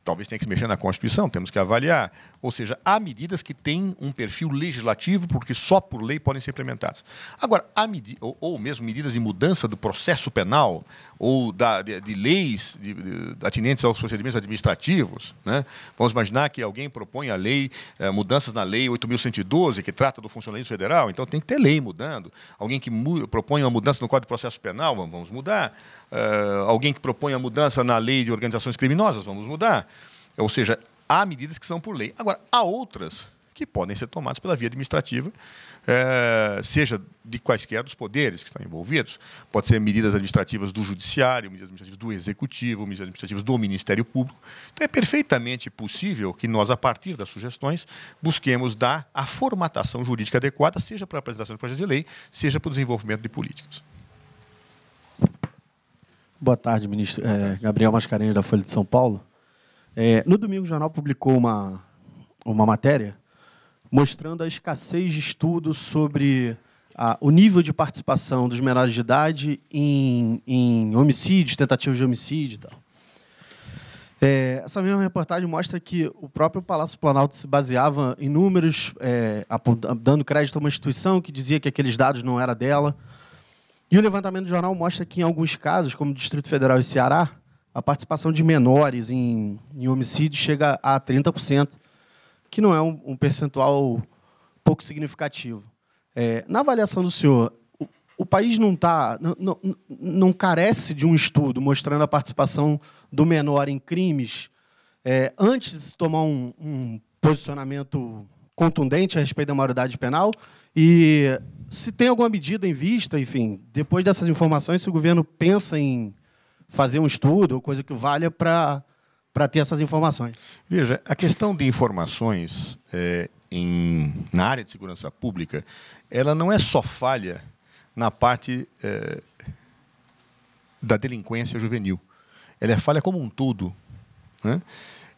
talvez tenha que se mexer na Constituição, temos que avaliar. Ou seja, há medidas que têm um perfil legislativo, porque só por lei podem ser implementadas. Agora, há medi ou, ou mesmo medidas de mudança do processo penal, ou da, de, de leis de, de, atinentes aos procedimentos administrativos. Né? Vamos imaginar que alguém propõe a lei, eh, mudanças na lei 8.112, que trata do funcionalismo federal, então tem que ter lei mudando. Alguém que propõe uma mudança no Código de Processo Penal, vamos mudar uh, alguém que propõe a mudança na lei de organizações criminosas, vamos mudar. Ou seja, há medidas que são por lei. Agora, há outras que podem ser tomadas pela via administrativa, eh, seja de quaisquer dos poderes que estão envolvidos. Pode ser medidas administrativas do judiciário, medidas administrativas do executivo, medidas administrativas do Ministério Público. Então é perfeitamente possível que nós, a partir das sugestões, busquemos dar a formatação jurídica adequada, seja para a apresentação de projetos de lei, seja para o desenvolvimento de políticas. Boa tarde, ministro. Boa é, tarde. É, Gabriel Mascarenhas, da Folha de São Paulo. É, no domingo, o jornal publicou uma, uma matéria mostrando a escassez de estudos sobre a, o nível de participação dos menores de idade em, em homicídios, tentativas de homicídio e tal. É, essa mesma reportagem mostra que o próprio Palácio Planalto se baseava em números, é, dando crédito a uma instituição que dizia que aqueles dados não eram dela. E o levantamento do jornal mostra que, em alguns casos, como Distrito Federal e Ceará, a participação de menores em, em chega a 30%, que não é um, um percentual pouco significativo. É, na avaliação do senhor, o, o país não, tá, não, não, não, carece de um estudo mostrando a participação do menor em crimes é, antes de se tomar um, um posicionamento contundente a respeito da maioridade penal? E se tem alguma medida em vista, enfim, depois dessas informações, se o governo pensa em fazer um estudo ou coisa que valha para para ter essas informações. Veja, a questão de informações é, em, na área de segurança pública, ela não é só falha na parte é, da delinquência juvenil. Ela é falha como um todo. Né?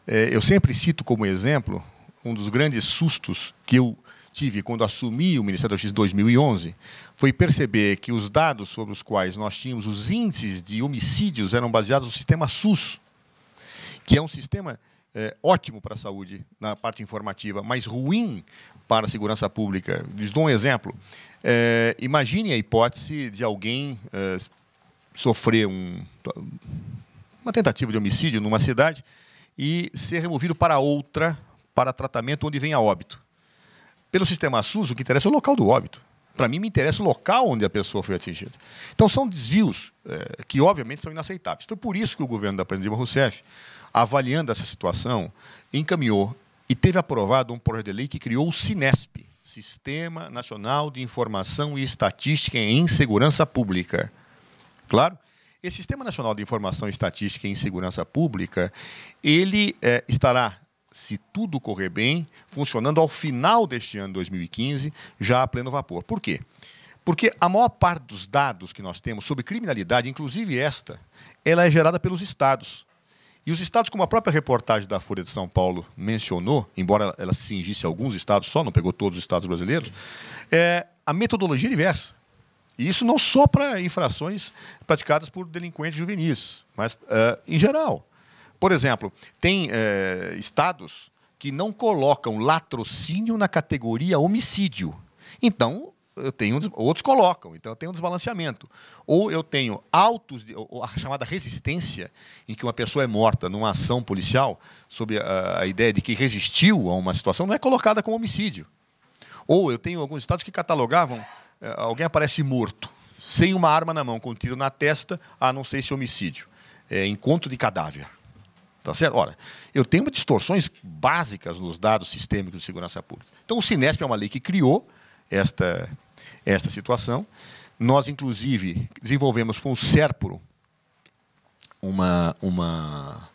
É, eu sempre cito como exemplo um dos grandes sustos que eu tive quando assumi o Ministério da Justiça em 2011 foi perceber que os dados sobre os quais nós tínhamos os índices de homicídios eram baseados no sistema SUS, que é um sistema é, ótimo para a saúde na parte informativa, mas ruim para a segurança pública. Lhes dou um exemplo. É, imagine a hipótese de alguém é, sofrer um, uma tentativa de homicídio numa cidade e ser removido para outra para tratamento onde venha óbito. Pelo sistema SUS, o que interessa é o local do óbito. Para mim, me interessa o local onde a pessoa foi atingida. Então, são desvios é, que, obviamente, são inaceitáveis. Então, é por isso que o governo da presidente Dilma Rousseff, avaliando essa situação, encaminhou e teve aprovado um projeto de lei que criou o SINESP, Sistema Nacional de Informação e Estatística em Segurança Pública. Claro, esse Sistema Nacional de Informação e Estatística em Segurança Pública, ele é, estará se tudo correr bem, funcionando ao final deste ano 2015, já a pleno vapor. Por quê? Porque a maior parte dos dados que nós temos sobre criminalidade, inclusive esta, ela é gerada pelos estados. E os estados, como a própria reportagem da Folha de São Paulo mencionou, embora ela se cingisse a alguns estados só, não pegou todos os estados brasileiros, é, a metodologia é diversa. E isso não só para infrações praticadas por delinquentes juvenis, mas uh, em geral. Por exemplo, tem é, estados que não colocam latrocínio na categoria homicídio. Então, eu tenho, outros colocam, então eu tenho um desbalanceamento. Ou eu tenho autos, de, a chamada resistência, em que uma pessoa é morta numa ação policial, sob a, a ideia de que resistiu a uma situação, não é colocada como homicídio. Ou eu tenho alguns estados que catalogavam, eh, alguém aparece morto, sem uma arma na mão, com um tiro na testa, a não ser esse homicídio. É encontro de cadáver. Tá certo? Ora, eu tenho distorções básicas nos dados sistêmicos de segurança pública. Então, o Sinesp é uma lei que criou esta, esta situação. Nós, inclusive, desenvolvemos com o Serpro uma, uma,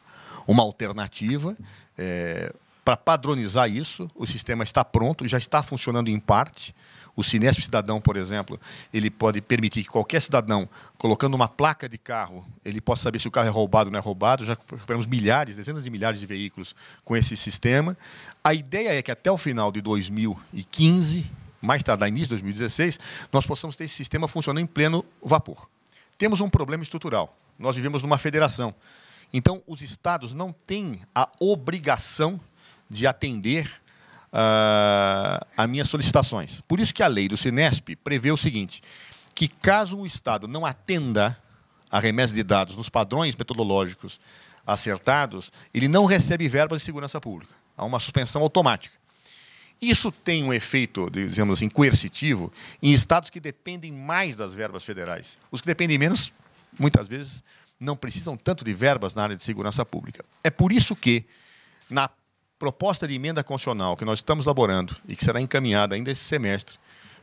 uma alternativa é, para padronizar isso. O sistema está pronto, já está funcionando em parte. O Sinesp Cidadão, por exemplo, ele pode permitir que qualquer cidadão, colocando uma placa de carro, ele possa saber se o carro é roubado ou não é roubado. Já recuperamos milhares, dezenas de milhares de veículos com esse sistema. A ideia é que até o final de 2015, mais tardar início de 2016, nós possamos ter esse sistema funcionando em pleno vapor. Temos um problema estrutural. Nós vivemos numa federação. Então, os estados não têm a obrigação de atender uh, as minhas solicitações. Por isso que a lei do Sinesp prevê o seguinte, que caso o Estado não atenda a remessa de dados nos padrões metodológicos acertados, ele não recebe verbas de segurança pública. Há uma suspensão automática. Isso tem um efeito, digamos assim, coercitivo em estados que dependem mais das verbas federais. Os que dependem menos, muitas vezes, não precisam tanto de verbas na área de segurança pública. É por isso que, na proposta de emenda constitucional que nós estamos elaborando e que será encaminhada ainda esse semestre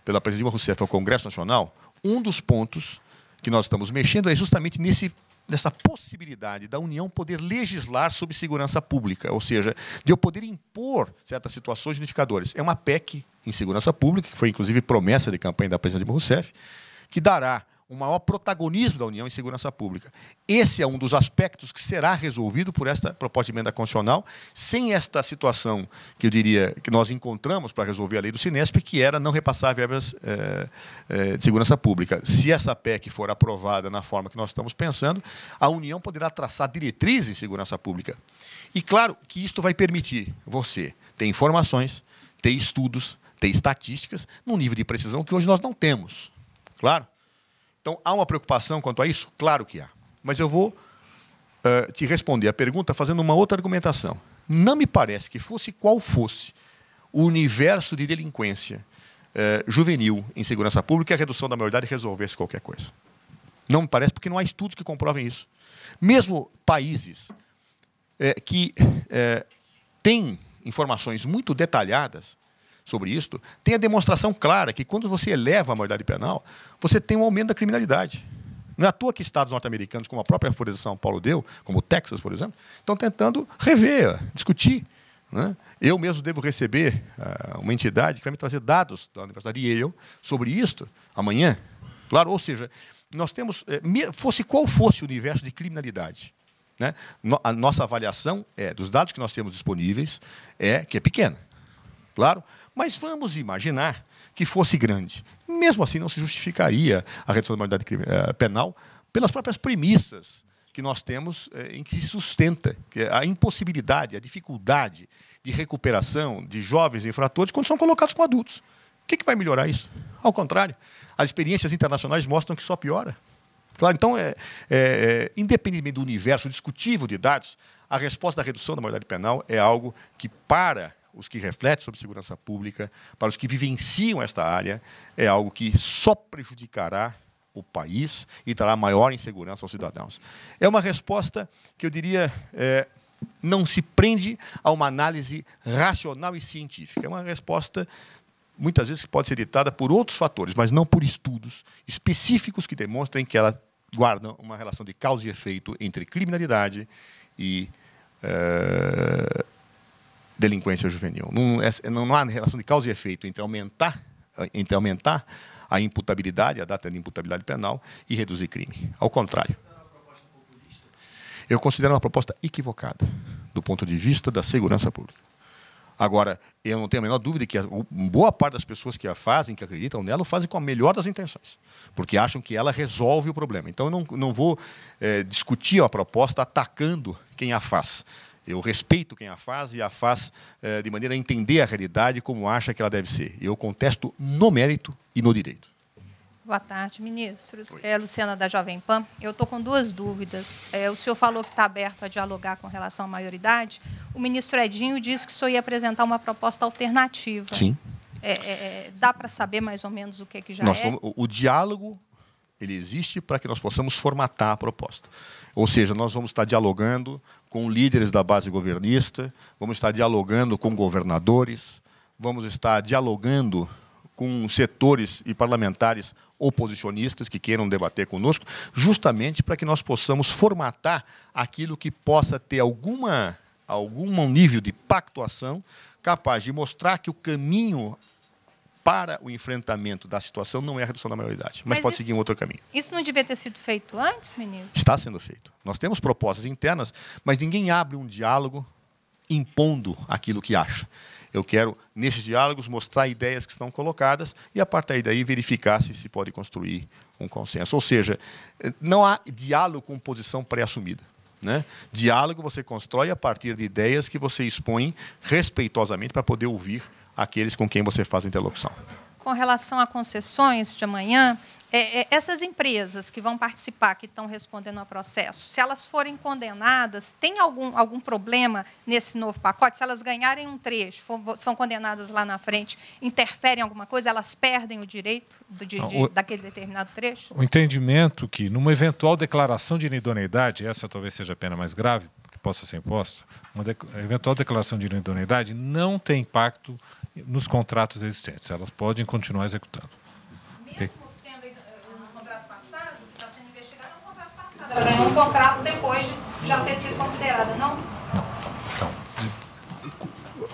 pela presidente Rousseff ao Congresso Nacional, um dos pontos que nós estamos mexendo é justamente nesse nessa possibilidade da União poder legislar sobre segurança pública, ou seja, de eu poder impor certas situações de unificadores. É uma PEC em segurança pública, que foi inclusive promessa de campanha da presidente Rousseff, que dará o maior protagonismo da União em segurança pública. Esse é um dos aspectos que será resolvido por esta proposta de emenda constitucional, sem esta situação que eu diria que nós encontramos para resolver a lei do Sinesp, que era não repassar verbas é, é, de segurança pública. Se essa PEC for aprovada na forma que nós estamos pensando, a União poderá traçar diretrizes em segurança pública. E claro que isto vai permitir você ter informações, ter estudos, ter estatísticas num nível de precisão que hoje nós não temos. Claro? Então, há uma preocupação quanto a isso? Claro que há. Mas eu vou uh, te responder a pergunta fazendo uma outra argumentação. Não me parece que fosse qual fosse o universo de delinquência uh, juvenil em segurança pública, a redução da maioridade resolvesse qualquer coisa. Não me parece, porque não há estudos que comprovem isso. Mesmo países eh, que têm informações muito detalhadas sobre isto, tem a demonstração clara que quando você eleva a maioridade penal, você tem um aumento da criminalidade. Não é à toa que estados norte-americanos, como a própria Folha de São Paulo deu, como o Texas, por exemplo, estão tentando rever, discutir. Né? Eu mesmo devo receber uh, uma entidade que vai me trazer dados da Universidade Yale sobre isto amanhã. Claro, ou seja, nós temos, eh, fosse qual fosse o universo de criminalidade, né? a nossa avaliação é, dos dados que nós temos disponíveis é que é pequena claro, mas vamos imaginar que fosse grande. Mesmo assim, não se justificaria a redução da moralidade eh, penal pelas próprias premissas que nós temos eh, em que se sustenta é a impossibilidade, a dificuldade de recuperação de jovens infratores quando são colocados com adultos. O que, que vai melhorar isso? Ao contrário, as experiências internacionais mostram que só piora. Claro, então, é, é, é independentemente do universo discutível de dados, a resposta da redução da moralidade penal é algo que, para os que refletem sobre segurança pública, para os que vivenciam esta área, é algo que só prejudicará o país e trará maior insegurança aos cidadãos. É uma resposta que eu diria é, não se prende a uma análise racional e científica. É uma resposta muitas vezes que pode ser ditada por outros fatores, mas não por estudos específicos que demonstrem que ela guarda uma relação de causa e efeito entre criminalidade e eh, delinquência juvenil. Não, é, não, não há relação de causa e efeito entre aumentar, entre aumentar a imputabilidade, a data de imputabilidade penal, e reduzir crime. Ao contrário. Eu considero uma proposta equivocada do ponto de vista da segurança pública. Agora, eu não tenho a menor dúvida que a, boa parte das pessoas que a fazem, que acreditam nela, o fazem com a melhor das intenções, porque acham que ela resolve o problema. Então, eu não, não vou é, discutir a proposta atacando quem a faz. Eu respeito quem a faz e a faz eh, de maneira a entender a realidade como acha que ela deve ser. Eu contesto no mérito e no direito. Boa tarde, ministros. Oi. É Luciana da Jovem Pan. Eu estou com duas dúvidas. É, o senhor falou que está aberto a dialogar com relação à maioridade. O ministro Edinho disse que o senhor ia apresentar uma proposta alternativa. Sim. É, é, é dá para saber mais ou menos o que, que já Nós, é? O, o diálogo ele existe para que nós possamos formatar a proposta. Ou seja, nós vamos estar dialogando com líderes da base governista, vamos estar dialogando com governadores, vamos estar dialogando com setores e parlamentares oposicionistas que queiram debater conosco, justamente para que nós possamos formatar aquilo que possa ter alguma algum nível de pactuação capaz de mostrar que o caminho para o enfrentamento da situação não é a redução da maioridade, mas, mas pode isso, seguir um outro caminho. Isso não devia ter sido feito antes, ministro? Está sendo feito. Nós temos propostas internas, mas ninguém abre um diálogo impondo aquilo que acha. Eu quero, nesses diálogos, mostrar ideias que estão colocadas e, a partir daí, verificar se se pode construir um consenso. Ou seja, não há diálogo com posição pré-assumida. Né? Diálogo você constrói a partir de ideias que você expõe respeitosamente para poder ouvir aqueles com quem você faz interlocução. Com relação a concessões de amanhã, é, é, essas empresas que vão participar, que estão respondendo ao processo, se elas forem condenadas, tem algum, algum problema nesse novo pacote? Se elas ganharem um trecho, for, são condenadas lá na frente, interferem alguma coisa, elas perdem o direito do, de, de, daquele determinado trecho? O entendimento que, numa eventual declaração de inidoneidade, essa talvez seja a pena mais grave, que possa ser imposta, uma de, eventual declaração de inidoneidade não tem impacto nos contratos existentes. Elas podem continuar executando. Mesmo sendo um eh, contrato passado, está sendo investigado é um contrato passado. Ela ganhou um contrato depois de já ter sido considerada, não? Não. Então,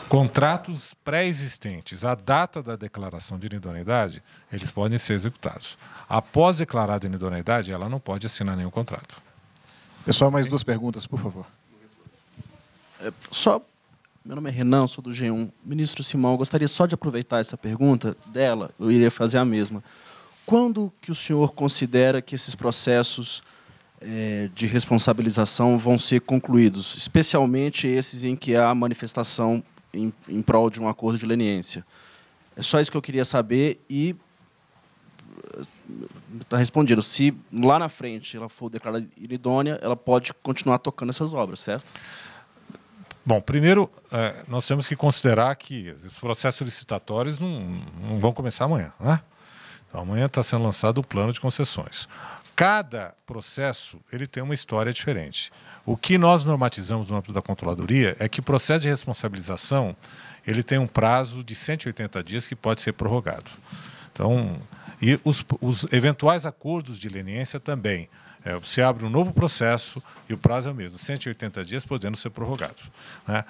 contratos pré-existentes a data da declaração de inidoneidade, eles podem ser executados. Após declarada a inidoneidade, ela não pode assinar nenhum contrato. Pessoal, mais duas perguntas, por favor. É, só meu nome é Renan, sou do G1. Ministro Simão, gostaria só de aproveitar essa pergunta dela, eu iria fazer a mesma. Quando que o senhor considera que esses processos é, de responsabilização vão ser concluídos, especialmente esses em que há manifestação em, em prol de um acordo de leniência? É só isso que eu queria saber e está eh, respondido. Se lá na frente ela for declarada inidônea, ela pode continuar tocando essas obras, certo? Bom, primeiro, é, nós temos que considerar que os processos licitatórios não, não vão começar amanhã. Né? Então, amanhã está sendo lançado o plano de concessões. Cada processo ele tem uma história diferente. O que nós normatizamos no âmbito da controladoria é que o processo de responsabilização ele tem um prazo de 180 dias que pode ser prorrogado. Então, e os, os eventuais acordos de leniência também. É, você abre um novo processo e o prazo é o mesmo, 180 dias podendo ser prorrogados. Né?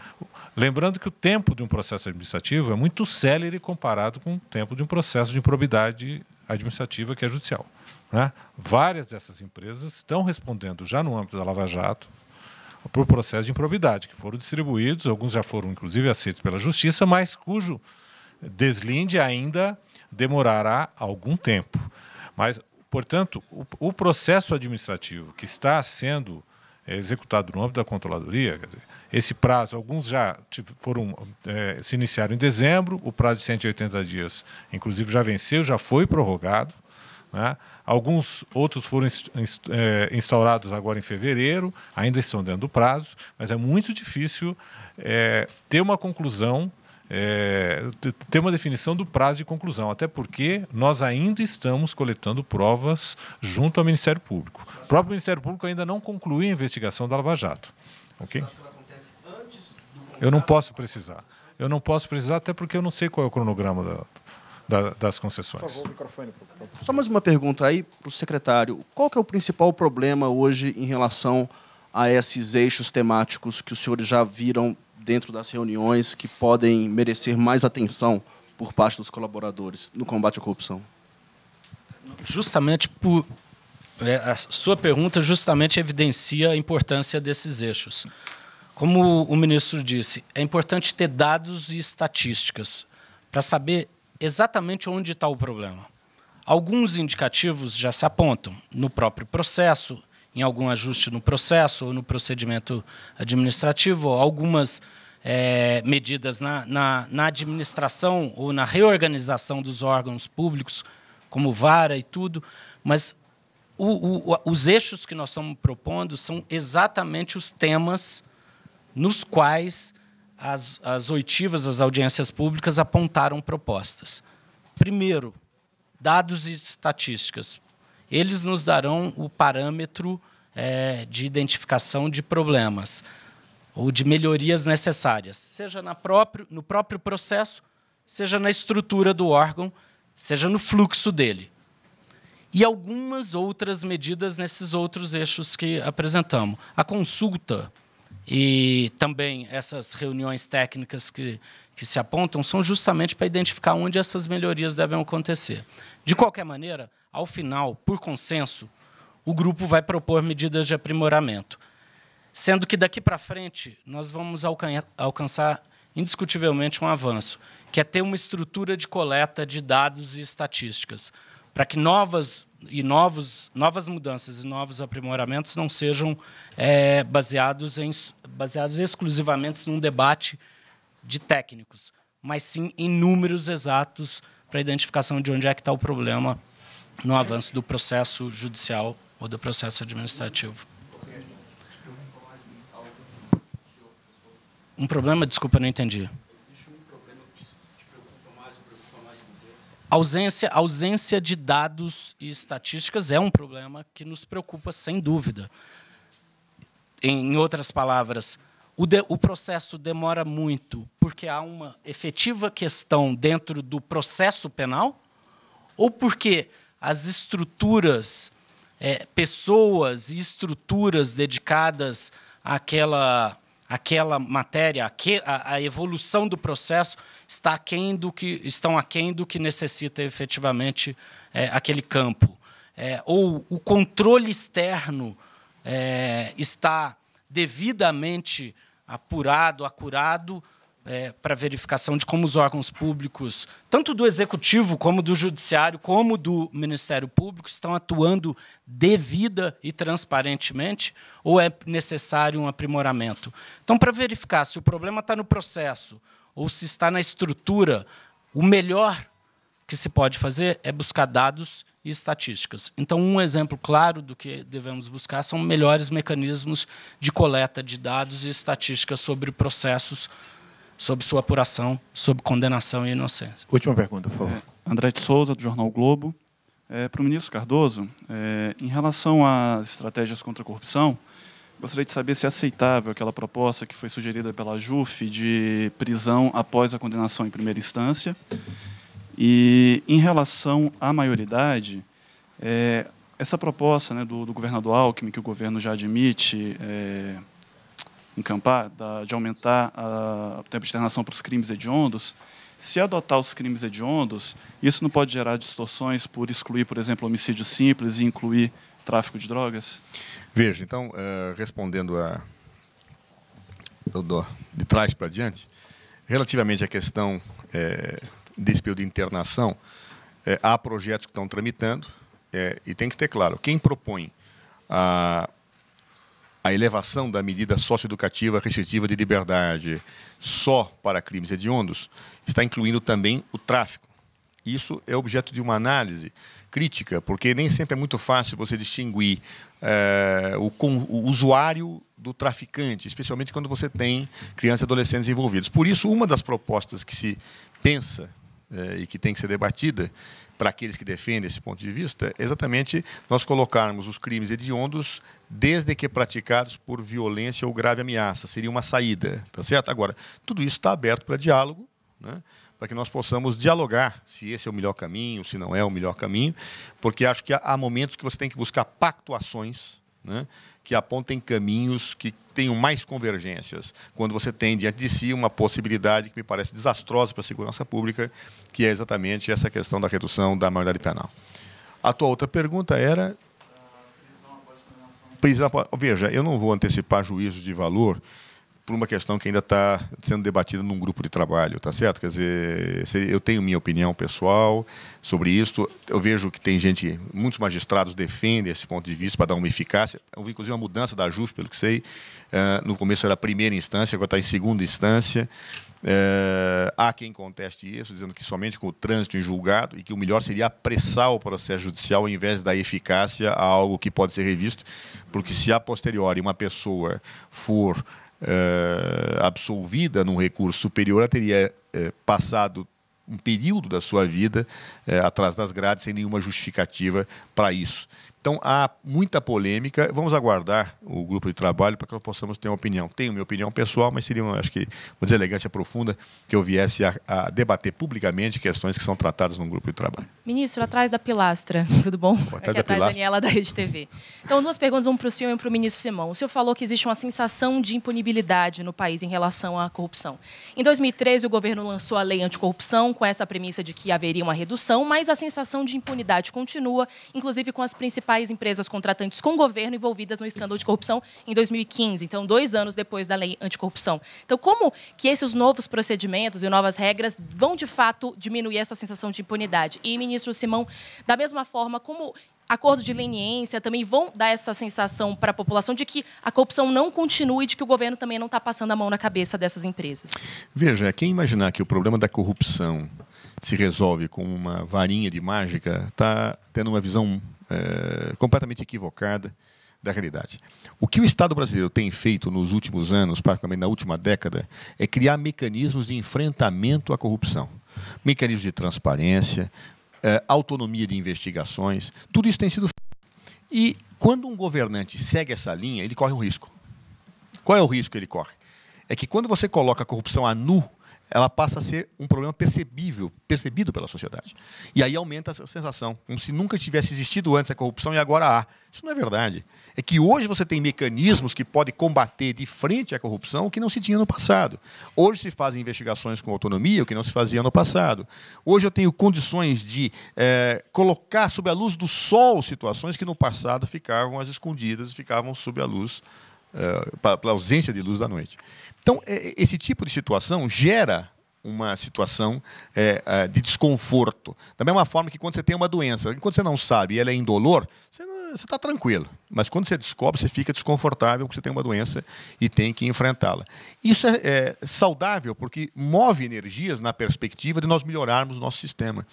Lembrando que o tempo de um processo administrativo é muito célere comparado com o tempo de um processo de improbidade administrativa, que é judicial. Né? Várias dessas empresas estão respondendo já no âmbito da Lava Jato por processo de improbidade, que foram distribuídos, alguns já foram, inclusive, aceitos pela Justiça, mas cujo deslinde ainda demorará algum tempo. Mas Portanto, o, o processo administrativo que está sendo eh, executado no âmbito da controladoria, dizer, esse prazo, alguns já foram é, se iniciaram em dezembro, o prazo de 180 dias, inclusive, já venceu, já foi prorrogado. Né? Alguns outros foram eh, instaurados agora em fevereiro, ainda estão dentro do prazo, mas é muito difícil é, ter uma conclusão é, ter uma definição do prazo de conclusão, até porque nós ainda estamos coletando provas junto ao Ministério Público. O próprio Ministério Público ainda não concluiu a investigação da Lava Jato. Ok? Eu não posso precisar. Eu não posso precisar, até porque eu não sei qual é o cronograma da, da, das concessões. Por favor, microfone. Só mais uma pergunta aí para o secretário. Qual é o principal problema hoje em relação a esses eixos temáticos que os senhores já viram dentro das reuniões que podem merecer mais atenção por parte dos colaboradores no combate à corrupção? Justamente por. É, a sua pergunta justamente evidencia a importância desses eixos. Como o ministro disse, é importante ter dados e estatísticas para saber exatamente onde está o problema. Alguns indicativos já se apontam no próprio processo, em algum ajuste no processo ou no procedimento administrativo, algumas é, medidas na, na, na, administração ou na reorganização dos órgãos públicos, como vara e tudo, mas o, o, os eixos que nós estamos propondo são exatamente os temas nos quais as, as oitivas, as audiências públicas apontaram propostas. Primeiro, dados e estatísticas eles nos darão o parâmetro é, de identificação de problemas ou de melhorias necessárias, seja próprio, no próprio processo, seja na estrutura do órgão, seja no fluxo dele. E algumas outras medidas nesses outros eixos que apresentamos. A consulta e também essas reuniões técnicas que, que se apontam são justamente para identificar onde essas melhorias devem acontecer. De qualquer maneira, ao final, por consenso, o grupo vai propor medidas de aprimoramento, sendo que daqui para frente nós vamos alcançar indiscutivelmente um avanço, que é ter uma estrutura de coleta de dados e estatísticas, para que novas e novos, novas mudanças e novos aprimoramentos não sejam é, baseados, em, baseados exclusivamente num debate de técnicos, mas sim em números exatos para a identificação de onde é que está o problema no avanço do processo judicial ou do processo administrativo. Um problema? Desculpa, não entendi. Ausência, ausência de dados e estatísticas é um problema que nos preocupa, sem dúvida. Em, outras palavras, o, de, o processo demora muito porque há uma efetiva questão dentro do processo penal ou porque as estruturas, é, pessoas e estruturas dedicadas àquela, àquela matéria, àque, à, à, evolução do processo, está aquém do que, estão aquém do que necessita efetivamente é, aquele campo. É, ou o controle externo é, está devidamente apurado, acurado, é, para verificação de como os órgãos públicos, tanto do executivo como do judiciário, como do Ministério Público, estão atuando devida e transparentemente, ou é necessário um aprimoramento? Então, para verificar se o problema está no processo ou se está na estrutura, o melhor que se pode fazer é buscar dados e estatísticas. Então, um exemplo claro do que devemos buscar são melhores mecanismos de coleta de dados e estatísticas sobre processos sobre sua apuração, sobre condenação e inocência. Última pergunta, por favor. É, André de Souza, do Jornal Globo. É, para o ministro Cardoso, é, em relação às estratégias contra a corrupção, gostaria de saber se é aceitável aquela proposta que foi sugerida pela JUF de prisão após a condenação em primeira instância. E em relação à maioridade, é, essa proposta né, do, do, governador Alckmin, que o governo já admite é, encampar, da, de aumentar a, o tempo de internação para os crimes hediondos, se adotar os crimes hediondos, isso não pode gerar distorções por excluir, por exemplo, homicídio simples e incluir tráfico de drogas? Veja, então, uh, respondendo a. Eu dou de trás para diante, relativamente à questão é, desse período de internação, é, há projetos que estão tramitando, é, e tem que ter claro: quem propõe a a elevação da medida socioeducativa restritiva de liberdade só para crimes hediondos está incluindo também o tráfico. Isso é objeto de uma análise crítica, porque nem sempre é muito fácil você distinguir eh, o, com, o usuário do traficante, especialmente quando você tem crianças e adolescentes envolvidos. Por isso, uma das propostas que se pensa é, e que tem que ser debatida para aqueles que defendem esse ponto de vista, é exatamente nós colocarmos os crimes hediondos desde que praticados por violência ou grave ameaça. Seria uma saída, tá certo? Agora, tudo isso está aberto para diálogo, né? para que nós possamos dialogar se esse é o melhor caminho, se não é o melhor caminho, porque acho que há momentos que você tem que buscar pactuações né, que apontem caminhos que tenham mais convergências, quando você tem diante de si uma possibilidade que me parece desastrosa para a segurança pública, que é exatamente essa questão da redução da maioridade penal. A tua outra pergunta era prisão. Veja, eu não vou antecipar juízos de valor por uma questão que ainda está sendo debatida num grupo de trabalho, tá certo? Quer dizer, eu tenho minha opinião pessoal sobre isso. Eu vejo que tem gente, muitos magistrados defendem esse ponto de vista para dar uma eficácia. Houve inclusive uma mudança da JUS, pelo que sei. Eh, no começo era primeira instância, agora está em segunda instância. Eh, há quem conteste isso, dizendo que somente com o trânsito em julgado e que o melhor seria apressar o processo judicial ao invés da eficácia a algo que pode ser revisto, porque se a posteriori uma pessoa for uh, absolvida num recurso superior, ela teria uh, passado um período da sua vida eh, atrás das grades sem nenhuma justificativa para isso. Então há muita polêmica. Vamos aguardar o grupo de trabalho para que nós possamos ter uma opinião. Tenho minha opinião pessoal, mas seria, uma, acho que, uma deselegância profunda que eu viesse a, a, debater publicamente questões que são tratadas no grupo de trabalho. Ministro, atrás da pilastra, (laughs) tudo bom? Boa, atrás Aqui da atrás, pilastra. Daniela, da Rede TV. Então, duas perguntas, um para o senhor e um para o ministro Simão. O senhor falou que existe uma sensação de impunibilidade no país em relação à corrupção. Em 2013, o governo lançou a lei anticorrupção com essa premissa de que haveria uma redução, mas a sensação de impunidade continua, inclusive com as principais mais empresas contratantes com o governo envolvidas no escândalo de corrupção em 2015, então dois anos depois da lei anticorrupção. Então, como que esses novos procedimentos e novas regras vão, de fato, diminuir essa sensação de impunidade? E, ministro Simão, da mesma forma, como acordos de leniência também vão dar essa sensação para a população de que a corrupção não continue e de que o governo também não está passando a mão na cabeça dessas empresas. Veja, quem imaginar que o problema da corrupção se resolve com uma varinha de mágica está tendo uma visão é, completamente equivocada da realidade. O que o Estado brasileiro tem feito nos últimos anos, praticamente na última década, é criar mecanismos de enfrentamento à corrupção, mecanismos de transparência, é, autonomia de investigações, tudo isso tem sido feito. E quando um governante segue essa linha, ele corre um risco. Qual é o risco que ele corre? É que quando você coloca a corrupção a nu ela passa a ser um problema percebível, percebido pela sociedade. E aí aumenta a sensação, como se nunca tivesse existido antes a corrupção e agora há. Isso não é verdade. É que hoje você tem mecanismos que podem combater de frente a corrupção que não se tinha no passado. Hoje se fazem investigações com autonomia, o que não se fazia no passado. Hoje eu tenho condições de é, colocar sob a luz do sol situações que no passado ficavam às escondidas, ficavam sob a luz, é, pela ausência de luz da noite. Então, é, é, esse tipo de situação gera uma situação é, é, de desconforto. Da mesma forma que quando você tem uma doença, quando você não sabe e ela é indolor, você está tranquilo. Mas quando você descobre, você fica desconfortável porque você tem uma doença e tem que enfrentá-la. Isso é, é, saudável porque move energias na perspectiva de nós melhorarmos o nosso sistema.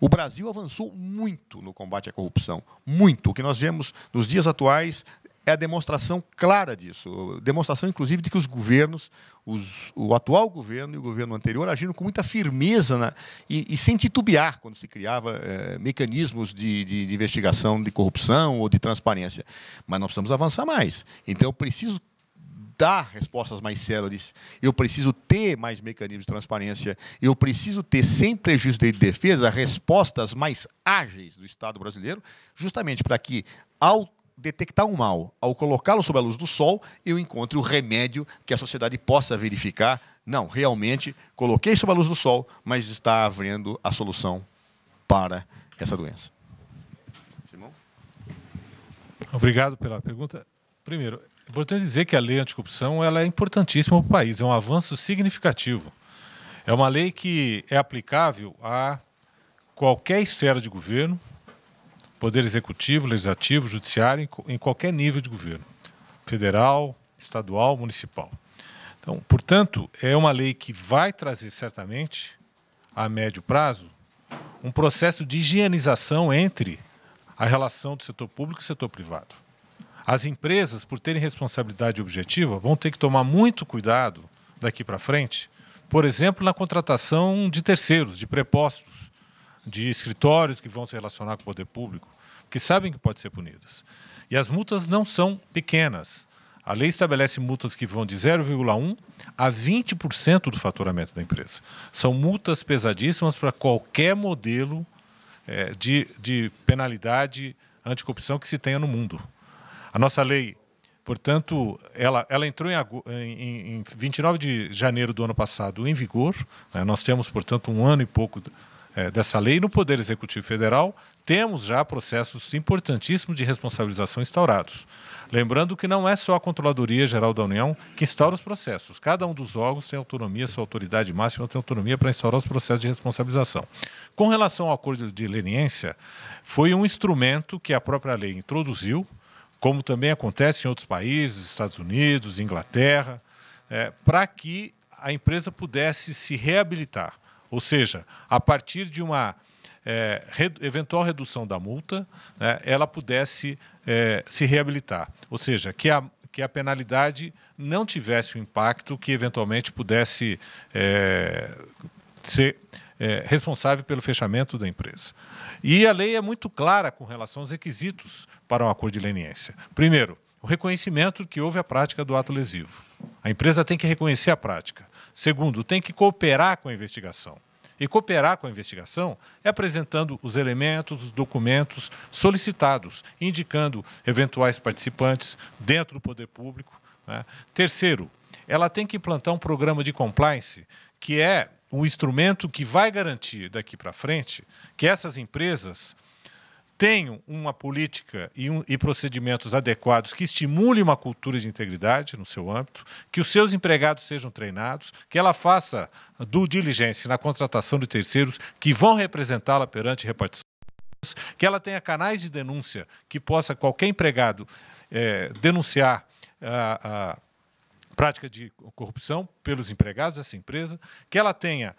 O Brasil avançou muito no combate à corrupção, muito. O que nós vemos nos dias atuais é a demonstração clara disso. Demonstração, inclusive, de que os governos, os, o atual governo e o governo anterior, agiram com muita firmeza na, né, e, e, sem titubear quando se criava é, mecanismos de, de, de investigação de corrupção ou de transparência. Mas nós precisamos avançar mais. Então, eu preciso dar respostas mais céleres, eu preciso ter mais mecanismos de transparência, eu preciso ter, sem prejuízo de defesa, respostas mais ágeis do Estado brasileiro, justamente para que, ao detectar um mal, ao colocá-lo sob a luz do sol, eu encontre o remédio que a sociedade possa verificar. Não, realmente coloquei sob a luz do sol, mas está havendo a solução para essa doença. Simão? Obrigado pela pergunta. Primeiro, é importante dizer que a lei anticorrupção ela é importantíssima para o país, é um avanço significativo. É uma lei que é aplicável a qualquer esfera de governo, Poder Executivo, Legislativo, Judiciário, em qualquer nível de governo, federal, estadual, municipal. Então, portanto, é uma lei que vai trazer certamente, a médio prazo, um processo de higienização entre a relação do setor público e setor privado. As empresas, por terem responsabilidade objetiva, vão ter que tomar muito cuidado daqui para frente, por exemplo, na contratação de terceiros, de prepostos, de escritórios que vão se relacionar com o poder público, que sabem que podem ser punidos. E as multas não são pequenas. A lei estabelece multas que vão de 0,1 a 20% do faturamento da empresa. São multas pesadíssimas para qualquer modelo é, de, de penalidade anticorrupção que se tenha no mundo. A nossa lei, portanto, ela, ela entrou em, em, em 29 de janeiro do ano passado em vigor. Né? Nós temos, portanto, um ano e pouco é, dessa lei no Poder Executivo Federal, temos já processos importantíssimos de responsabilização instaurados. Lembrando que não é só a Controladoria Geral da União que instaura os processos. Cada um dos órgãos tem autonomia, sua autoridade máxima tem autonomia para instaurar os processos de responsabilização. Com relação ao acordo de leniência, foi um instrumento que a própria lei introduziu, como também acontece em outros países, Estados Unidos, Inglaterra, é, para que a empresa pudesse se reabilitar. Ou seja, a partir de uma é, eventual redução da multa, né, ela pudesse é, se reabilitar. Ou seja, que a, que a penalidade não tivesse o impacto que eventualmente pudesse é, ser é, responsável pelo fechamento da empresa. E a lei é muito clara com relação aos requisitos para um acordo de leniência. Primeiro, o reconhecimento que houve a prática do ato lesivo. A empresa tem que reconhecer a prática. Segundo, tem que cooperar com a investigação. E cooperar com a investigação é apresentando os elementos, os documentos solicitados, indicando eventuais participantes dentro do poder público. Né? Terceiro, ela tem que implantar um programa de compliance que é um instrumento que vai garantir daqui para frente que essas empresas tenham uma política e, um, e, procedimentos adequados que estimule uma cultura de integridade no seu âmbito, que os seus empregados sejam treinados, que ela faça do diligência na contratação de terceiros que vão representá-la perante repartições, que ela tenha canais de denúncia que possa qualquer empregado é, denunciar a, a prática de corrupção pelos empregados dessa empresa, que ela tenha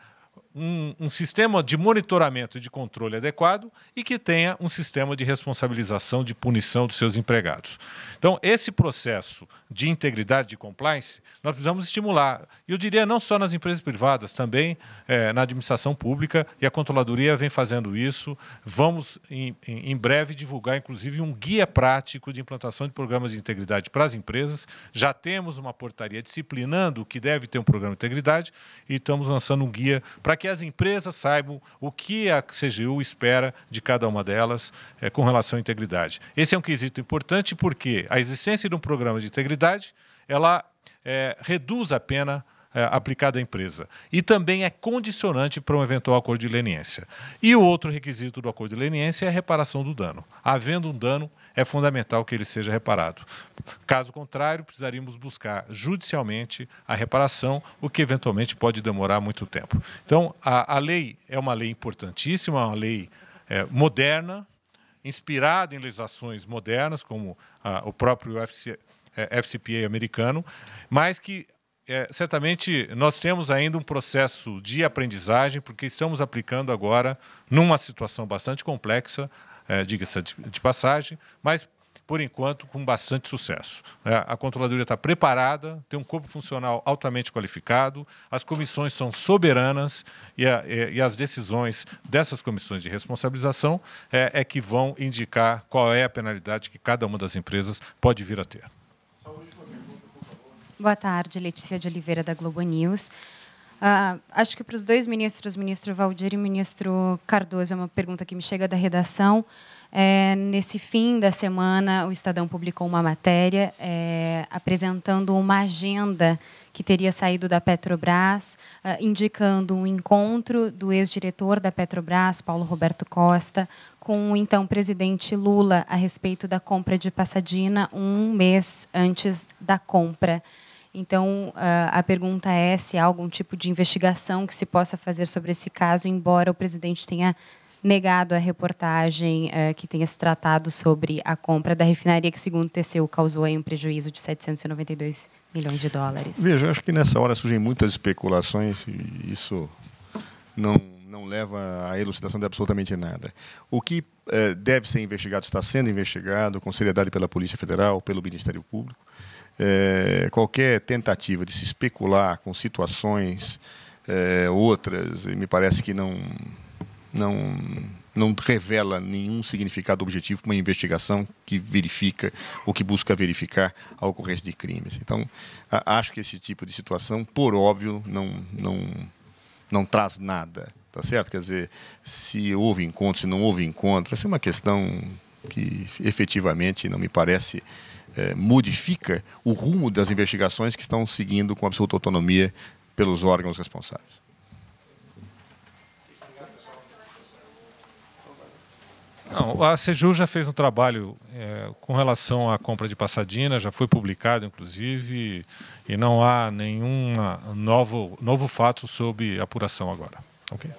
um, um, sistema de monitoramento e de controle adequado e que tenha um sistema de responsabilização, de punição dos seus empregados. Então, esse processo de integridade de compliance nós precisamos estimular. E eu diria não só nas empresas privadas, também é, na administração pública, e a controladoria vem fazendo isso. Vamos, em, em breve, divulgar, inclusive, um guia prático de implantação de programas de integridade para as empresas. Já temos uma portaria disciplinando o que deve ter um programa de integridade e estamos lançando um guia para que que as empresas saibam o que a CGU espera de cada uma delas é, com relação à integridade. Esse é um quesito importante porque a existência de um programa de integridade ela é, reduz a pena eh, aplicada à empresa. E também é condicionante para um eventual acordo de leniência. E o outro requisito do acordo de leniência é a reparação do dano. Havendo um dano, é fundamental que ele seja reparado. Caso contrário, precisaríamos buscar judicialmente a reparação, o que eventualmente pode demorar muito tempo. Então, a, a lei é uma lei importantíssima, uma lei é, moderna, inspirada em legislações modernas, como o próprio UFC, é, FCPA americano, mas que é, certamente nós temos ainda um processo de aprendizagem, porque estamos aplicando agora, numa situação bastante complexa, é, diga-se de passagem, mas por enquanto, com bastante sucesso. É, a controladoria está preparada, tem um corpo funcional altamente qualificado, as comissões são soberanas e, a, e as decisões dessas comissões de responsabilização é, é, que vão indicar qual é a penalidade que cada uma das empresas pode vir a ter. Boa tarde, Letícia de Oliveira, da Globo News. Ah, acho que para os dois ministros, ministro Valdir e ministro Cardoso, é uma pergunta que me chega da redação. É, nesse fim da semana, o Estadão publicou uma matéria é, apresentando uma agenda que teria saído da Petrobras, ah, indicando um encontro do ex-diretor da Petrobras, Paulo Roberto Costa, com o então presidente Lula a respeito da compra de Passadina um mês antes da compra. Então, ah, a pergunta é se há algum tipo de investigação que se possa fazer sobre esse caso, embora o presidente tenha negado a reportagem ah, que tenha se tratado sobre a compra da refinaria que, segundo o TCU, causou um prejuízo de 792 milhões de dólares. Veja, acho que nessa hora surgem muitas especulações e isso não, não leva à elucidação de absolutamente nada. O que eh, deve ser investigado está sendo investigado com seriedade pela Polícia Federal, pelo Ministério Público é, qualquer tentativa de se especular com situações é, outras, me parece que não, não, não revela nenhum significado objetivo para uma investigação que verifica ou que busca verificar a ocorrência de crimes. Então, acho que esse tipo de situação, por óbvio, não, não, não traz nada. Tá certo? Quer dizer, se houve encontro, se não houve encontro, essa é uma questão que efetivamente não me parece é, modifica o rumo das investigações que estão seguindo com absoluta autonomia pelos órgãos responsáveis. Não, a Seju já fez um trabalho é, com relação à compra de Passadina, já foi publicado, inclusive, e não há nenhum novo, novo fato sobre apuração agora. Ok?